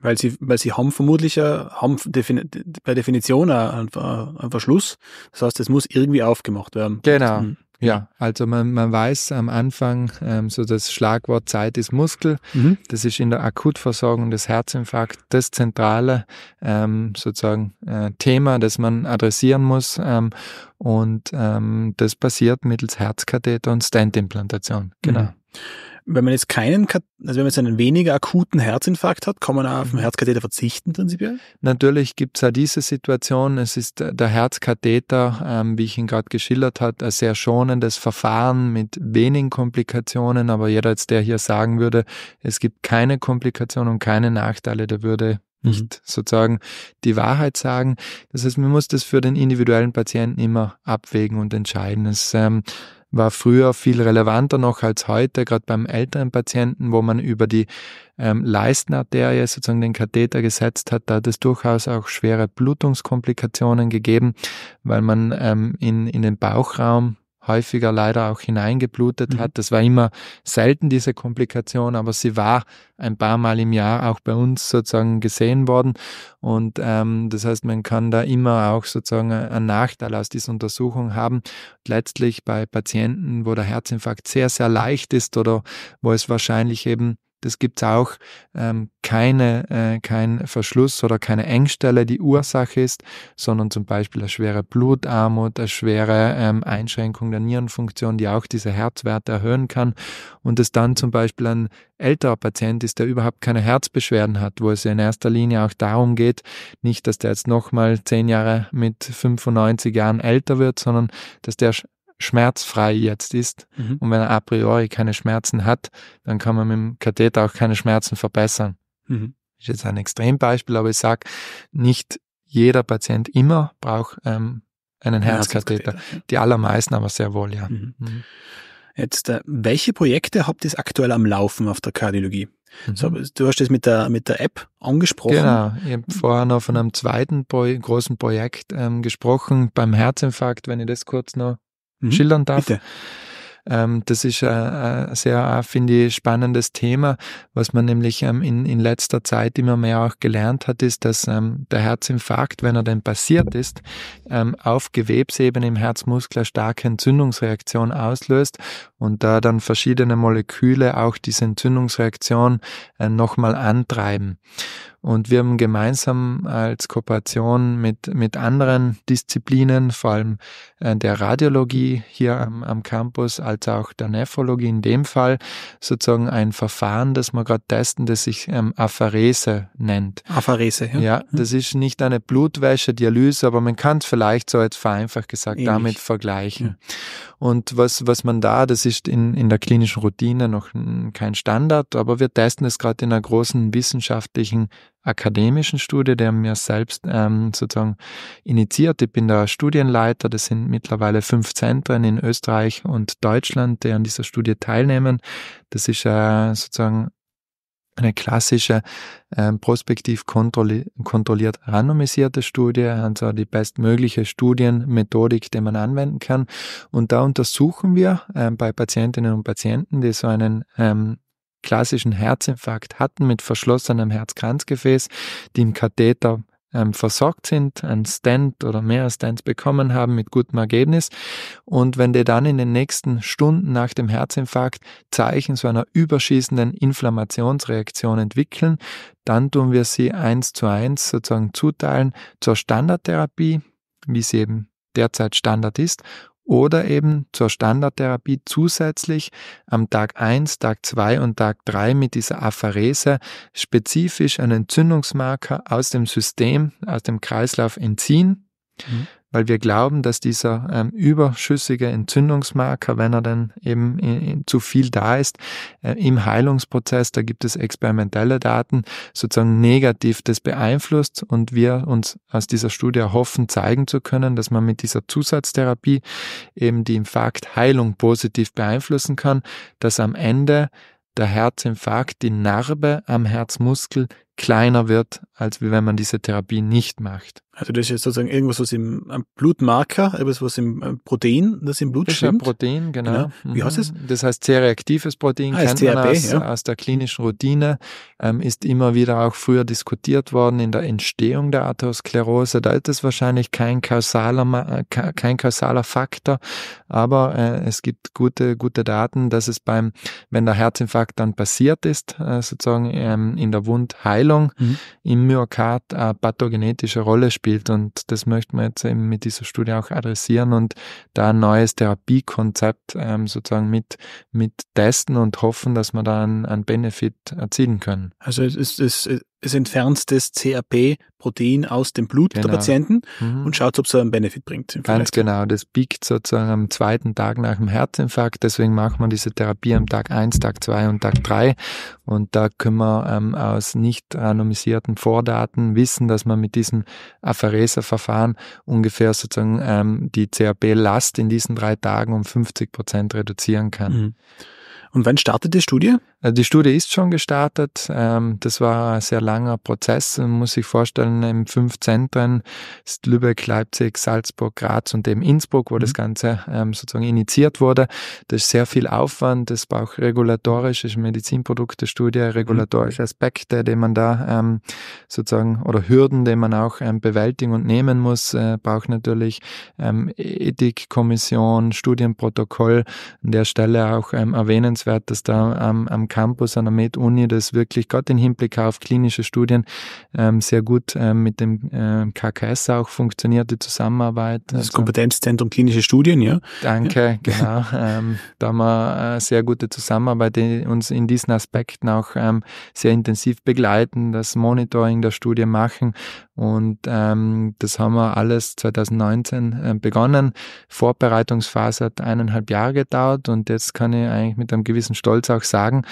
Weil sie, weil sie haben vermutlich äh, haben defini per Definition äh, einen Verschluss. Das heißt, es muss irgendwie aufgemacht werden. Genau. Mhm. Ja, also man, man weiß am Anfang, ähm, so das Schlagwort Zeit ist Muskel. Mhm. Das ist in der Akutversorgung des Herzinfarkts das zentrale ähm, sozusagen äh, Thema, das man adressieren muss. Ähm, und ähm, das passiert mittels Herzkatheter und Stentimplantation. Genau. Mhm wenn man jetzt keinen, also wenn man jetzt einen weniger akuten Herzinfarkt hat, kann man auf den mhm. Herzkatheter verzichten prinzipiell? Natürlich gibt es auch diese Situation. Es ist äh, der Herzkatheter, ähm, wie ich ihn gerade geschildert habe, ein sehr schonendes Verfahren mit wenigen Komplikationen. Aber jeder, jetzt, der hier sagen würde, es gibt keine Komplikationen und keine Nachteile, der würde mhm. nicht sozusagen die Wahrheit sagen. Das heißt, man muss das für den individuellen Patienten immer abwägen und entscheiden. Es ähm, war früher viel relevanter noch als heute, gerade beim älteren Patienten, wo man über die ähm, Leistenarterie sozusagen den Katheter gesetzt hat, da hat es durchaus auch schwere Blutungskomplikationen gegeben, weil man ähm, in, in den Bauchraum häufiger leider auch hineingeblutet mhm. hat. Das war immer selten diese Komplikation, aber sie war ein paar Mal im Jahr auch bei uns sozusagen gesehen worden. Und ähm, das heißt, man kann da immer auch sozusagen einen Nachteil aus dieser Untersuchung haben. Und letztlich bei Patienten, wo der Herzinfarkt sehr, sehr leicht ist oder wo es wahrscheinlich eben das gibt es auch ähm, keine, äh, kein Verschluss oder keine Engstelle, die Ursache ist, sondern zum Beispiel eine schwere Blutarmut, eine schwere ähm, Einschränkung der Nierenfunktion, die auch diese Herzwerte erhöhen kann. Und es dann zum Beispiel ein älterer Patient ist, der überhaupt keine Herzbeschwerden hat, wo es in erster Linie auch darum geht, nicht, dass der jetzt nochmal zehn Jahre mit 95 Jahren älter wird, sondern dass der schmerzfrei jetzt ist. Mhm. Und wenn er a priori keine Schmerzen hat, dann kann man mit dem Katheter auch keine Schmerzen verbessern. Mhm. Ist jetzt ein Extrembeispiel, aber ich sage, nicht jeder Patient immer braucht ähm, einen Herzkatheter. Die allermeisten aber sehr wohl, ja. Mhm. mhm. Jetzt, äh, welche Projekte habt ihr aktuell am Laufen auf der Kardiologie? Mhm. So, du hast das mit der, mit der App angesprochen. Genau, ich habe mhm. vorher noch von einem zweiten Pro großen Projekt ähm, gesprochen, beim Herzinfarkt, wenn ich das kurz noch mhm. schildern darf. Bitte. Ähm, das ist ein äh, äh, sehr, äh, finde ich, spannendes Thema. Was man nämlich ähm, in, in letzter Zeit immer mehr auch gelernt hat, ist, dass ähm, der Herzinfarkt, wenn er denn passiert ist, ähm, auf Gewebsebene im Herzmuskel eine starke Entzündungsreaktion auslöst und da dann verschiedene Moleküle auch diese Entzündungsreaktion äh, nochmal antreiben. Und wir haben gemeinsam als Kooperation mit, mit anderen Disziplinen, vor allem äh, der Radiologie hier am, am Campus, als auch der Nephrologie in dem Fall, sozusagen ein Verfahren, das wir gerade testen, das sich ähm, Apharese nennt. Apharese, ja. Ja, mhm. das ist nicht eine Blutwäsche, Dialyse, aber man kann es vielleicht so jetzt vereinfacht gesagt Ähnlich. damit vergleichen. Ja. Und was, was man da, das ist in, in der klinischen Routine noch kein Standard, aber wir testen es gerade in einer großen wissenschaftlichen akademischen Studie, der mir selbst ähm, sozusagen initiiert. Ich bin der Studienleiter. Das sind mittlerweile fünf Zentren in Österreich und Deutschland, die an dieser Studie teilnehmen. Das ist äh, sozusagen eine klassische äh, prospektiv kontrolli kontrolliert randomisierte Studie, also die bestmögliche Studienmethodik, die man anwenden kann. Und da untersuchen wir äh, bei Patientinnen und Patienten, die so einen ähm, klassischen Herzinfarkt hatten mit verschlossenem Herzkranzgefäß, die im Katheter ähm, versorgt sind, einen Stand oder mehr Stands bekommen haben mit gutem Ergebnis. Und wenn die dann in den nächsten Stunden nach dem Herzinfarkt Zeichen zu einer überschießenden Inflammationsreaktion entwickeln, dann tun wir sie eins zu eins sozusagen zuteilen zur Standardtherapie, wie sie eben derzeit Standard ist, oder eben zur Standardtherapie zusätzlich am Tag 1, Tag 2 und Tag 3 mit dieser Apharese spezifisch einen Entzündungsmarker aus dem System, aus dem Kreislauf entziehen. Mhm weil wir glauben, dass dieser ähm, überschüssige Entzündungsmarker, wenn er dann eben in, in, zu viel da ist, äh, im Heilungsprozess, da gibt es experimentelle Daten, sozusagen negativ das beeinflusst und wir uns aus dieser Studie erhoffen, zeigen zu können, dass man mit dieser Zusatztherapie eben die Infarktheilung positiv beeinflussen kann, dass am Ende der Herzinfarkt, die Narbe am Herzmuskel kleiner wird, als wenn man diese Therapie nicht macht. Also das ist jetzt sozusagen irgendwas, was im Blutmarker, etwas, was im äh, Protein, das im Blut das schwimmt. Ist ein Protein, genau. genau. Wie mhm. heißt es? Das heißt sehr reaktives Protein, ah, kennt TRP, man aus, ja. aus der klinischen Routine, ähm, ist immer wieder auch früher diskutiert worden in der Entstehung der Atherosklerose. Da ist es wahrscheinlich kein kausaler, äh, kein kausaler Faktor, aber äh, es gibt gute, gute Daten, dass es beim, wenn der Herzinfarkt dann passiert ist, äh, sozusagen ähm, in der Wundheilung Heilung mhm. im Myokard eine pathogenetische Rolle spielt. Und das möchten wir jetzt eben mit dieser Studie auch adressieren und da ein neues Therapiekonzept ähm, sozusagen mit, mit testen und hoffen, dass wir da einen, einen Benefit erzielen können. Also es ist, es es das entfernstes CRP-Protein aus dem Blut genau. der Patienten mhm. und schaut, ob es einen Benefit bringt. Ganz genau, das biegt sozusagen am zweiten Tag nach dem Herzinfarkt, deswegen macht man diese Therapie am Tag 1, Tag 2 und Tag 3. und da können wir ähm, aus nicht randomisierten Vordaten wissen, dass man mit diesem Apheresa-Verfahren ungefähr sozusagen ähm, die CRP-Last in diesen drei Tagen um 50 Prozent reduzieren kann. Mhm. Und wann startet die Studie? Äh, die Studie ist schon gestartet. Ähm, das war ein sehr langer Prozess. Man muss sich vorstellen, in fünf Zentren, Lübeck, Leipzig, Salzburg, Graz und eben Innsbruck, wo mhm. das Ganze ähm, sozusagen initiiert wurde. Das ist sehr viel Aufwand. Das braucht regulatorische regulatorisch, Medizinprodukte-Studie, mhm. regulatorische Aspekte, die man da ähm, sozusagen, oder Hürden, die man auch bewältigen und nehmen muss. Äh, braucht natürlich Ethikkommission, Studienprotokoll. An der Stelle auch erwähnenswert dass da am, am Campus an der Med-Uni, das wirklich gerade im Hinblick auf klinische Studien ähm, sehr gut ähm, mit dem ähm, KKS auch funktioniert, die Zusammenarbeit. Das also, Kompetenzzentrum klinische Studien, ja. Danke, ja. genau. Ähm, da haben wir eine äh, sehr gute Zusammenarbeit, die uns in diesen Aspekten auch ähm, sehr intensiv begleiten, das Monitoring der Studie machen und ähm, das haben wir alles 2019 äh, begonnen. Vorbereitungsphase hat eineinhalb Jahre gedauert und jetzt kann ich eigentlich mit einem gewissen Stolz auch sagen,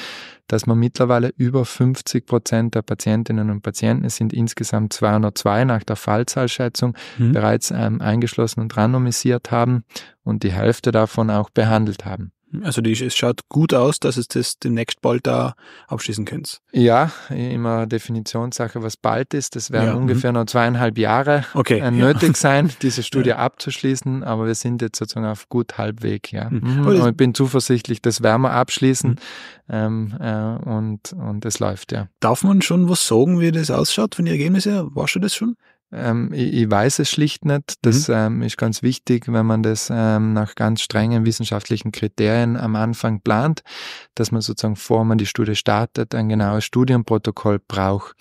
dass wir mittlerweile über 50 Prozent der Patientinnen und Patienten, es sind insgesamt 202 nach der Fallzahlschätzung, mhm. bereits ähm, eingeschlossen und randomisiert haben und die Hälfte davon auch behandelt haben. Also die, es schaut gut aus, dass es das demnächst bald da abschließen könnt. Ja, immer Definitionssache, was bald ist. Das werden ja, mhm. ungefähr noch zweieinhalb Jahre okay, äh, nötig ja. sein, diese Studie ja. abzuschließen. Aber wir sind jetzt sozusagen auf gut halbweg. Ja. Mhm. mhm. Und ich bin zuversichtlich, das werden wir abschließen. Mhm. Ähm, äh, und, und es läuft, ja. Darf man schon was sagen, wie das ausschaut von den Ergebnissen? Warst du das schon? Ähm, ich, ich, weiß es schlicht nicht. Das mhm. ähm, ist ganz wichtig, wenn man das ähm, nach ganz strengen wissenschaftlichen Kriterien am Anfang plant, dass man sozusagen, vor man die Studie startet, ein genaues Studienprotokoll braucht.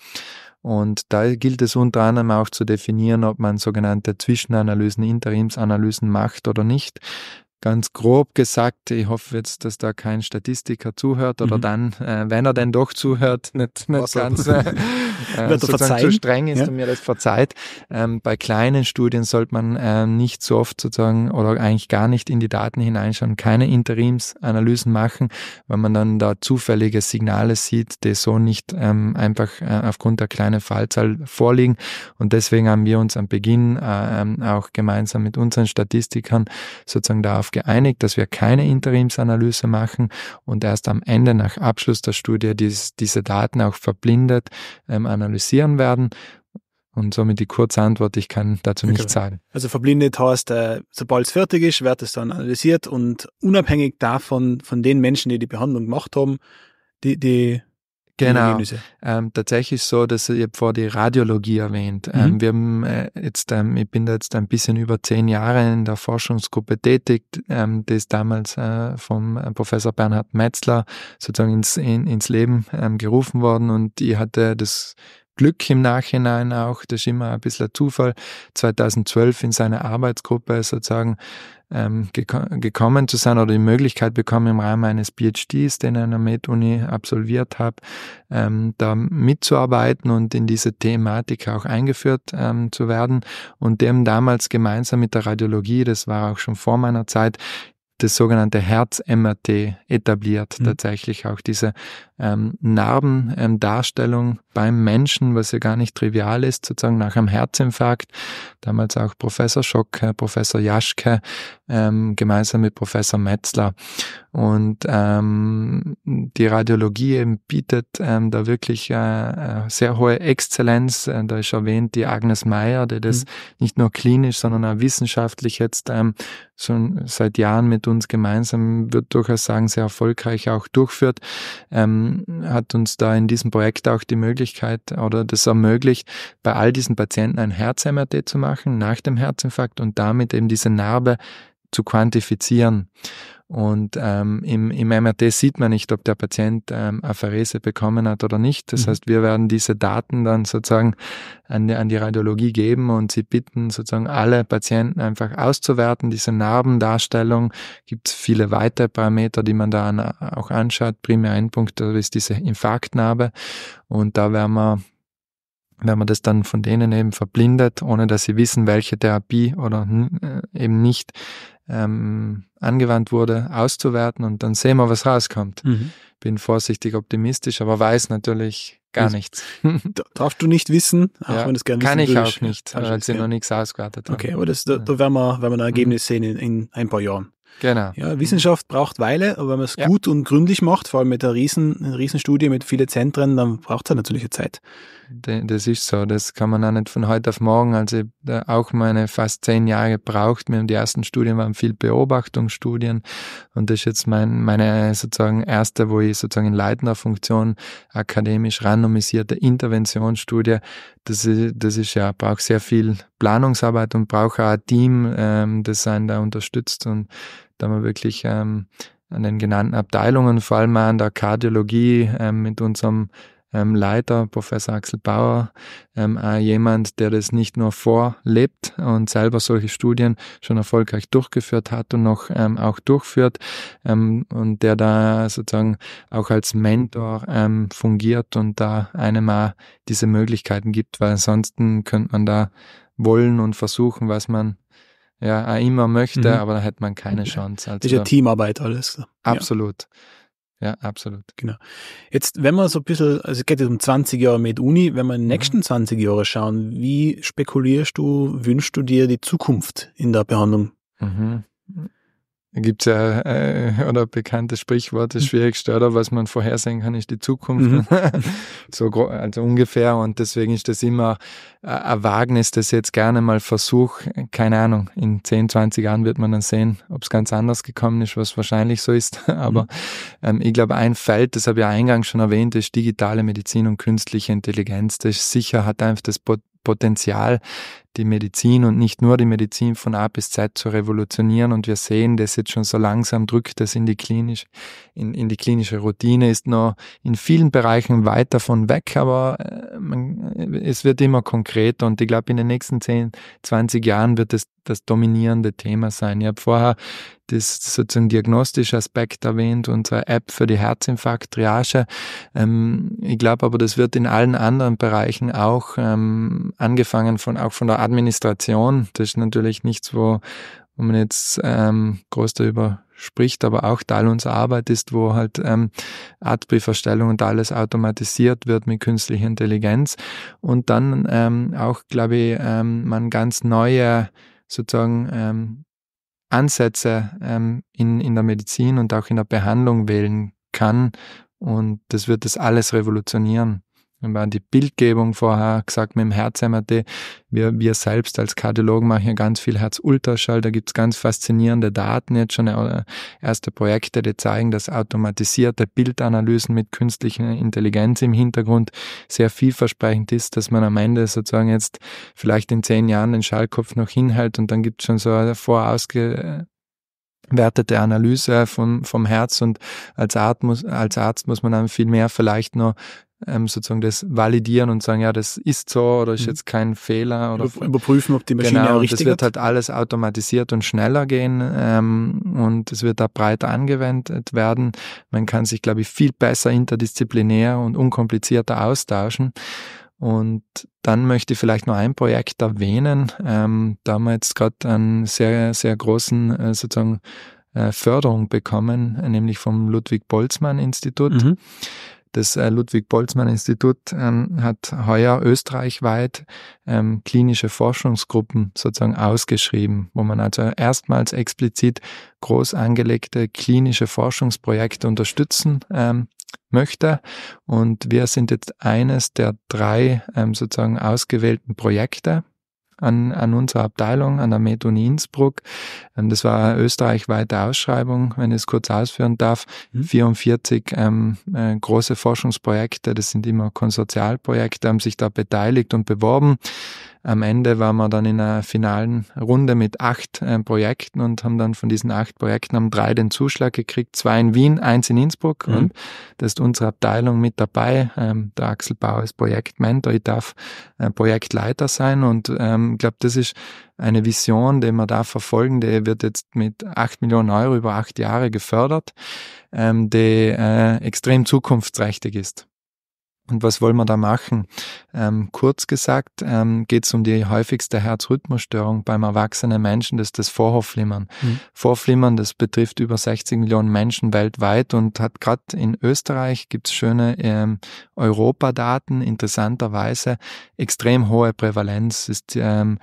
Und da gilt es unter anderem auch zu definieren, ob man sogenannte Zwischenanalysen, Interimsanalysen macht oder nicht ganz grob gesagt, ich hoffe jetzt, dass da kein Statistiker zuhört oder mhm. dann, äh, wenn er denn doch zuhört, nicht, nicht Was ganz äh, zu streng ist ja? und mir das verzeiht. Ähm, bei kleinen Studien sollte man äh, nicht so oft sozusagen oder eigentlich gar nicht in die Daten hineinschauen, keine Interimsanalysen machen, weil man dann da zufällige Signale sieht, die so nicht ähm, einfach äh, aufgrund der kleinen Fallzahl vorliegen. Und deswegen haben wir uns am Beginn äh, ähm, auch gemeinsam mit unseren Statistikern sozusagen da auf geeinigt, dass wir keine Interimsanalyse machen und erst am Ende nach Abschluss der Studie dies, diese Daten auch verblindet ähm, analysieren werden. Und somit die kurze Antwort, ich kann dazu okay. nichts sagen. Also verblindet heißt, äh, sobald es fertig ist, wird es dann analysiert und unabhängig davon, von den Menschen, die die Behandlung gemacht haben, die, die Genau. Ähm, tatsächlich so, dass ich vor die Radiologie erwähnt. Mhm. Ähm, wir haben äh, jetzt, ähm, ich bin da jetzt ein bisschen über zehn Jahre in der Forschungsgruppe tätig, ähm, das damals äh, vom äh, Professor Bernhard Metzler sozusagen ins, in, ins Leben ähm, gerufen worden und ich hatte das Glück im Nachhinein auch, das ist immer ein bisschen ein Zufall, 2012 in seiner Arbeitsgruppe sozusagen ähm, geko gekommen zu sein oder die Möglichkeit bekommen, im Rahmen eines PhDs, den ich an der MedUni absolviert habe, ähm, da mitzuarbeiten und in diese Thematik auch eingeführt ähm, zu werden. Und dem damals gemeinsam mit der Radiologie, das war auch schon vor meiner Zeit, das sogenannte Herz-MRT etabliert, mhm. tatsächlich auch diese ähm, Narbendarstellung ähm, beim Menschen, was ja gar nicht trivial ist, sozusagen nach einem Herzinfarkt. Damals auch Professor Schock, Professor Jaschke, ähm, gemeinsam mit Professor Metzler. Und ähm, die Radiologie eben bietet ähm, da wirklich äh, äh, sehr hohe Exzellenz. Äh, da ist erwähnt die Agnes Meyer, die das mhm. nicht nur klinisch, sondern auch wissenschaftlich jetzt ähm, schon seit Jahren mit uns gemeinsam, wird durchaus sagen, sehr erfolgreich auch durchführt. Ähm, hat uns da in diesem Projekt auch die Möglichkeit oder das ermöglicht, bei all diesen Patienten ein Herz-MRT zu machen nach dem Herzinfarkt und damit eben diese Narbe zu quantifizieren. Und ähm, im, im MRT sieht man nicht, ob der Patient ähm, Apherese bekommen hat oder nicht. Das mhm. heißt, wir werden diese Daten dann sozusagen an, die, an die Radiologie geben und sie bitten sozusagen alle Patienten einfach auszuwerten. Diese Narbendarstellung gibt es viele weitere Parameter, die man da an, auch anschaut. Primär ein Punkt ist diese Infarktnarbe. Und da werden wir werden wir das dann von denen eben verblindet, ohne dass sie wissen, welche Therapie oder äh, eben nicht ähm, angewandt wurde, auszuwerten und dann sehen wir, was rauskommt. Mhm. Bin vorsichtig optimistisch, aber weiß natürlich gar also, nichts. Darfst du nicht wissen, auch ja, wenn es gerne Kann ich auch nicht, weil sie noch nichts ausgewertet haben. Okay, aber das, da, da werden, wir, werden wir ein Ergebnis mhm. sehen in, in ein paar Jahren. Genau. Ja, Wissenschaft braucht Weile, aber wenn man es ja. gut und gründlich macht, vor allem mit einer riesen, einer riesen Studie mit vielen Zentren, dann braucht es halt natürlich eine Zeit. Das ist so, das kann man auch nicht von heute auf morgen. Also auch meine fast zehn Jahre braucht mir die ersten Studien waren viel Beobachtungsstudien und das ist jetzt mein, meine sozusagen erste, wo ich sozusagen in leitender Funktion akademisch randomisierte Interventionsstudie, das ist, das ist ja, braucht sehr viel Planungsarbeit und braucht auch ein Team, ähm, das einen da unterstützt und da haben wir wirklich ähm, an den genannten Abteilungen, vor allem an der Kardiologie ähm, mit unserem ähm, Leiter, Professor Axel Bauer, ähm, äh, jemand, der das nicht nur vorlebt und selber solche Studien schon erfolgreich durchgeführt hat und noch ähm, auch durchführt ähm, und der da sozusagen auch als Mentor ähm, fungiert und da einem auch diese Möglichkeiten gibt, weil ansonsten könnte man da wollen und versuchen, was man ja, immer möchte, mhm. aber dann hat man keine Chance. Also, ist ja Teamarbeit alles. Absolut. Ja. ja. absolut. Genau. Jetzt, wenn man so ein bisschen, also es geht jetzt um 20 Jahre mit Uni, wenn wir in den mhm. nächsten mhm. 20 Jahre schauen, wie spekulierst du, wünschst du dir die Zukunft in der Behandlung? Mhm gibt es ja äh, oder bekanntes Sprichwort, das hm. schwierigste, oder was man vorhersehen kann, ist die Zukunft. Mhm. Ne? so also ungefähr. Und deswegen ist das immer ein Wagnis, das jetzt gerne mal versuch. Keine Ahnung, in 10, 20 Jahren wird man dann sehen, ob es ganz anders gekommen ist, was wahrscheinlich so ist. Aber mhm. ähm, ich glaube, ein Feld, das habe ich ja eingangs schon erwähnt, ist digitale Medizin und künstliche Intelligenz. Das sicher hat einfach das Potenzial, die Medizin und nicht nur die Medizin von A bis Z zu revolutionieren. Und wir sehen, das jetzt schon so langsam drückt das in die, klinisch, in, in die klinische Routine, ist noch in vielen Bereichen weit davon weg, aber äh, man, äh, es wird immer konkreter. Und ich glaube, in den nächsten 10, 20 Jahren wird es das dominierende Thema sein. Ich habe vorher das sozusagen diagnostische Aspekt erwähnt, unsere App für die Herzinfarkt-Triage. Ähm, ich glaube aber, das wird in allen anderen Bereichen auch, ähm, angefangen von, auch von der Administration, das ist natürlich nichts, wo, wo man jetzt ähm, groß darüber spricht, aber auch Teil unserer Arbeit ist, wo halt ähm, Artbrieferstellung und alles automatisiert wird mit künstlicher Intelligenz und dann ähm, auch, glaube ich, ähm, man ganz neue sozusagen ähm, Ansätze ähm, in, in der Medizin und auch in der Behandlung wählen kann und das wird das alles revolutionieren. Dann war die Bildgebung vorher gesagt mit dem Herz-MRT. Wir, wir selbst als Kardiologen machen ja ganz viel Herz-Ultraschall. Da gibt's ganz faszinierende Daten, jetzt schon äh, erste Projekte, die zeigen, dass automatisierte Bildanalysen mit künstlicher Intelligenz im Hintergrund sehr vielversprechend ist, dass man am Ende sozusagen jetzt vielleicht in zehn Jahren den Schallkopf noch hinhält und dann gibt's schon so eine vorausge wertete Analyse vom, vom Herz und als Arzt, muss, als Arzt muss man dann viel mehr vielleicht noch ähm, sozusagen das validieren und sagen, ja, das ist so oder ist mhm. jetzt kein Fehler. Oder Überprüfen, ob die Maschine genau, richtig ist. Das wird hat. halt alles automatisiert und schneller gehen ähm, und es wird da breiter angewendet werden. Man kann sich, glaube ich, viel besser interdisziplinär und unkomplizierter austauschen. Und dann möchte ich vielleicht noch ein Projekt erwähnen. Ähm, da haben wir jetzt gerade einen sehr, sehr großen äh, sozusagen äh, Förderung bekommen, nämlich vom Ludwig Boltzmann Institut. Mhm das äh, Ludwig Boltzmann Institut ähm, hat heuer österreichweit ähm, klinische Forschungsgruppen sozusagen ausgeschrieben, wo man also erstmals explizit groß angelegte klinische Forschungsprojekte unterstützen ähm, möchte. Und wir sind jetzt eines der drei ähm, sozusagen ausgewählten Projekte an, an unserer Abteilung, an der Methun Innsbruck. Ähm, das war eine österreichweite Ausschreibung, wenn ich es kurz ausführen darf. 44 mhm. ähm, äh, große Forschungsprojekte, das sind immer Konsortialprojekte, haben sich da beteiligt und beworben am Ende waren wir dann in einer finalen Runde mit acht äh, Projekten und haben dann von diesen acht Projekten haben drei den Zuschlag gekriegt, zwei in Wien, eins in Innsbruck mhm. und da ist unsere Abteilung mit dabei. Ähm, der Axel Bauer ist Projektmentor, ich darf äh, Projektleiter sein und ähm, glaube, das ist eine Vision, die man da verfolgen, die wird jetzt mit acht Millionen Euro über acht Jahre gefördert, ähm, die äh, extrem zukunftsträchtig ist. Und was wollen wir da machen? Ähm, kurz gesagt ähm, geht es um die häufigste Herzrhythmusstörung beim erwachsenen Menschen, das ist das Vorhofflimmern. Mhm. Vorflimmern, das betrifft über 60 Millionen Menschen weltweit und hat gerade in Österreich, gibt es schöne ähm, Europadaten, interessanterweise extrem hohe Prävalenz. Ist, ähm,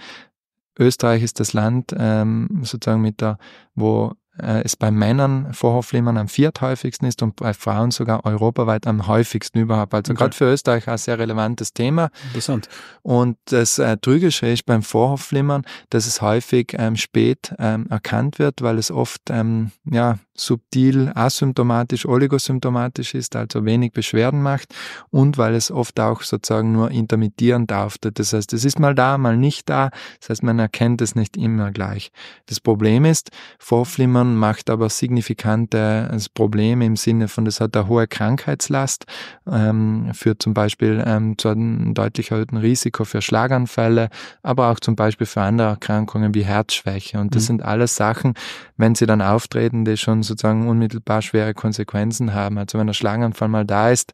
Österreich ist das Land ähm, sozusagen mit der, wo äh, es bei Männern Vorhofflimmern am vierthäufigsten ist und bei Frauen sogar europaweit am häufigsten überhaupt. Also okay. gerade für Österreich ein sehr relevantes Thema. Interessant. Und das äh, Trügische ist beim Vorhofflimmern, dass es häufig ähm, spät ähm, erkannt wird, weil es oft ähm, ja, subtil asymptomatisch, oligosymptomatisch ist, also wenig Beschwerden macht und weil es oft auch sozusagen nur intermittierend auftritt. Das heißt, es ist mal da, mal nicht da. Das heißt, man erkennt es nicht immer gleich. Das Problem ist, Vorhofflimmern London macht aber signifikante Probleme im Sinne von, das hat eine hohe Krankheitslast, ähm, führt zum Beispiel ähm, zu einem deutlich erhöhten Risiko für Schlaganfälle, aber auch zum Beispiel für andere Erkrankungen wie Herzschwäche. Und das mhm. sind alles Sachen, wenn sie dann auftreten, die schon sozusagen unmittelbar schwere Konsequenzen haben. Also wenn der Schlaganfall mal da ist,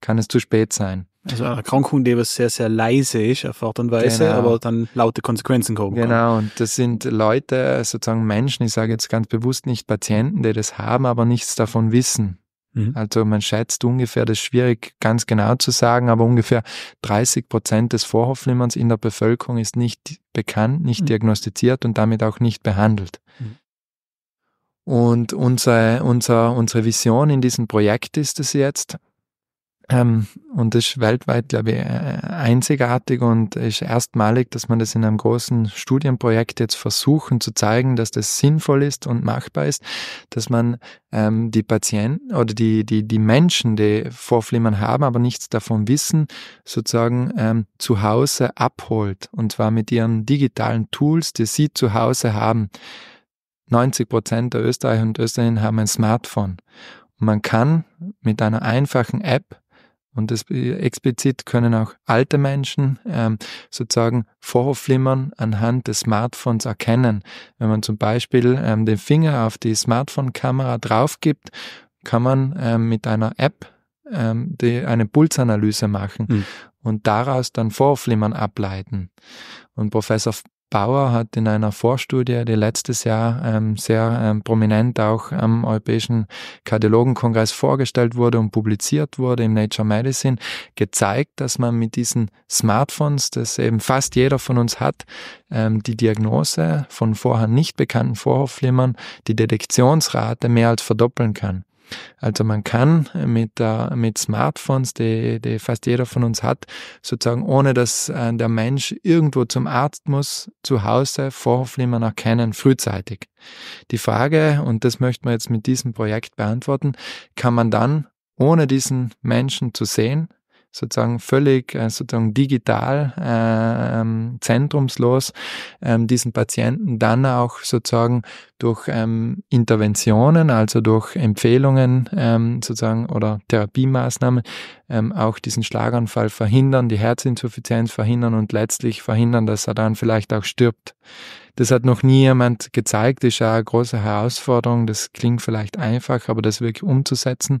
kann es zu spät sein. Also eine Erkrankung, die was sehr, sehr leise ist auf Art und Weise, genau. aber dann laute Konsequenzen kommen Genau, kann. und das sind Leute, sozusagen Menschen, ich sage jetzt ganz bewusst nicht Patienten, die das haben, aber nichts davon wissen. Mhm. Also man schätzt ungefähr, das ist schwierig ganz genau zu sagen, aber ungefähr 30 Prozent des Vorhofflimmerns in der Bevölkerung ist nicht bekannt, nicht mhm. diagnostiziert und damit auch nicht behandelt. Mhm. Und unsere, unser, unsere Vision in diesem Projekt ist es jetzt, ähm, und ist weltweit, glaube ich, äh, einzigartig und ist erstmalig, dass man das in einem großen Studienprojekt jetzt versuchen zu zeigen, dass das sinnvoll ist und machbar ist, dass man ähm, die Patienten oder die, die, die Menschen, die Vorflimmern haben, aber nichts davon wissen, sozusagen ähm, zu Hause abholt. Und zwar mit ihren digitalen Tools, die sie zu Hause haben. 90 Prozent der Österreicher und Österreicherinnen haben ein Smartphone. Und man kann mit einer einfachen App und das äh, explizit können auch alte Menschen ähm, sozusagen Vorhofflimmern anhand des Smartphones erkennen. Wenn man zum Beispiel ähm, den Finger auf die Smartphone-Kamera draufgibt, kann man ähm, mit einer App ähm, die, eine Pulsanalyse machen mhm. und daraus dann Vorhofflimmern ableiten. Und Professor Bauer hat in einer Vorstudie, die letztes Jahr ähm, sehr ähm, prominent auch am Europäischen Kardiologenkongress vorgestellt wurde und publiziert wurde im Nature Medicine, gezeigt, dass man mit diesen Smartphones, das eben fast jeder von uns hat, ähm, die Diagnose von vorher nicht bekannten Vorhofflimmern, die Detektionsrate mehr als verdoppeln kann. Also man kann mit, äh, mit Smartphones, die, die fast jeder von uns hat, sozusagen ohne dass äh, der Mensch irgendwo zum Arzt muss, zu Hause Vorhofflimmern erkennen, frühzeitig. Die Frage, und das möchten wir jetzt mit diesem Projekt beantworten, kann man dann, ohne diesen Menschen zu sehen, sozusagen völlig äh, sozusagen digital, äh, ähm, zentrumslos ähm, diesen Patienten dann auch sozusagen durch ähm, Interventionen, also durch Empfehlungen ähm, sozusagen oder Therapiemaßnahmen ähm, auch diesen Schlaganfall verhindern, die Herzinsuffizienz verhindern und letztlich verhindern, dass er dann vielleicht auch stirbt. Das hat noch nie jemand gezeigt, ist ja eine große Herausforderung. Das klingt vielleicht einfach, aber das wirklich umzusetzen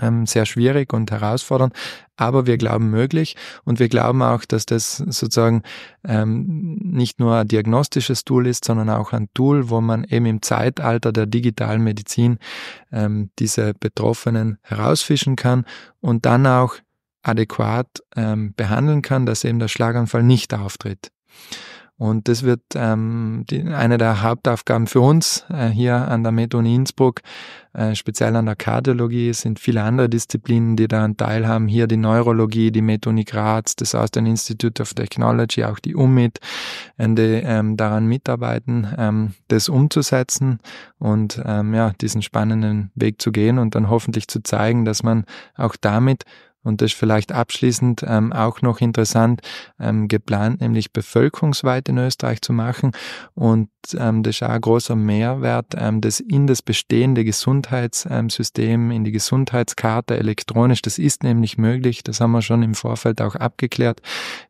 ähm, sehr schwierig und herausfordernd, aber wir glauben möglich und wir glauben auch, dass das sozusagen ähm, nicht nur ein diagnostisches Tool ist, sondern auch ein Tool, wo man eben im Zeitalter der digitalen Medizin ähm, diese Betroffenen herausfischen kann und dann auch adäquat ähm, behandeln kann, dass eben der Schlaganfall nicht auftritt. Und das wird ähm, die, eine der Hauptaufgaben für uns äh, hier an der Med Innsbruck, äh, speziell an der Kardiologie. Es sind viele andere Disziplinen, die daran teilhaben. Hier die Neurologie, die Med Graz, das Austrian Institute of Technology, auch die UMIT, äh, die ähm, daran mitarbeiten, ähm, das umzusetzen und ähm, ja, diesen spannenden Weg zu gehen und dann hoffentlich zu zeigen, dass man auch damit und das ist vielleicht abschließend ähm, auch noch interessant, ähm, geplant, nämlich bevölkerungsweit in Österreich zu machen. Und ähm, das ist auch ein großer Mehrwert, ähm, das in das bestehende Gesundheitssystem, in die Gesundheitskarte elektronisch, das ist nämlich möglich, das haben wir schon im Vorfeld auch abgeklärt,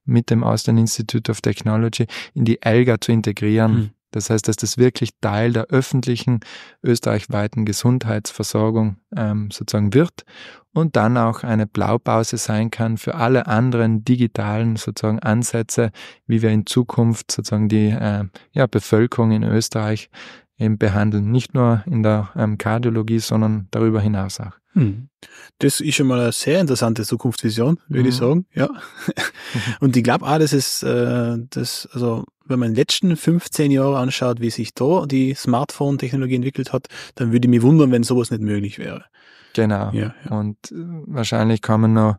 mit dem Austin Institute of Technology in die ELGA zu integrieren. Mhm. Das heißt, dass das wirklich Teil der öffentlichen österreichweiten Gesundheitsversorgung ähm, sozusagen wird und dann auch eine Blaupause sein kann für alle anderen digitalen sozusagen Ansätze, wie wir in Zukunft sozusagen die äh, ja, Bevölkerung in Österreich eben behandeln. Nicht nur in der ähm, Kardiologie, sondern darüber hinaus auch. Hm. Das ist schon mal eine sehr interessante Zukunftsvision, würde mhm. ich sagen. Ja. Und ich glaube auch, dass es, äh, das, also wenn man in den letzten 15 Jahre anschaut, wie sich da die Smartphone-Technologie entwickelt hat, dann würde ich mich wundern, wenn sowas nicht möglich wäre. Genau. Ja, ja. Und äh, wahrscheinlich kommen noch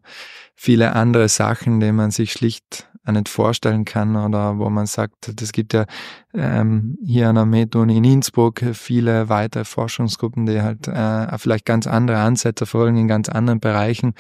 viele andere Sachen, die man sich schlicht auch nicht vorstellen kann oder wo man sagt, das gibt ja ähm, hier an der METU in Innsbruck viele weitere Forschungsgruppen, die halt äh, vielleicht ganz andere Ansätze folgen in ganz anderen Bereichen,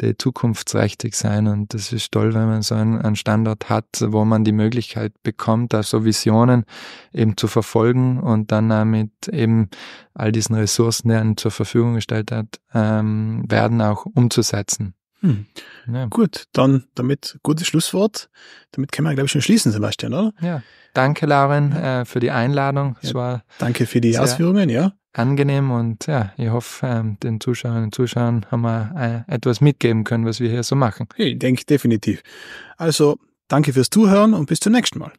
die zukunftsträchtig sein und das ist toll, wenn man so einen, Standort hat, wo man die Möglichkeit bekommt, da so Visionen eben zu verfolgen und dann äh, mit eben all diesen Ressourcen, die einem zur Verfügung gestellt hat, ähm, werden auch umzusetzen. Hm. Ja. Gut, dann damit gutes Schlusswort. Damit können wir, glaube ich, schon schließen, Sebastian, oder? Ja. Danke, Lauren, ja. äh, für die Einladung. Ja, war danke für die Ausführungen, ja. Angenehm und ja, ich hoffe, ähm, den Zuschauerinnen und Zuschauern haben wir äh, etwas mitgeben können, was wir hier so machen. Ich denke definitiv. Also, danke fürs Zuhören und bis zum nächsten Mal.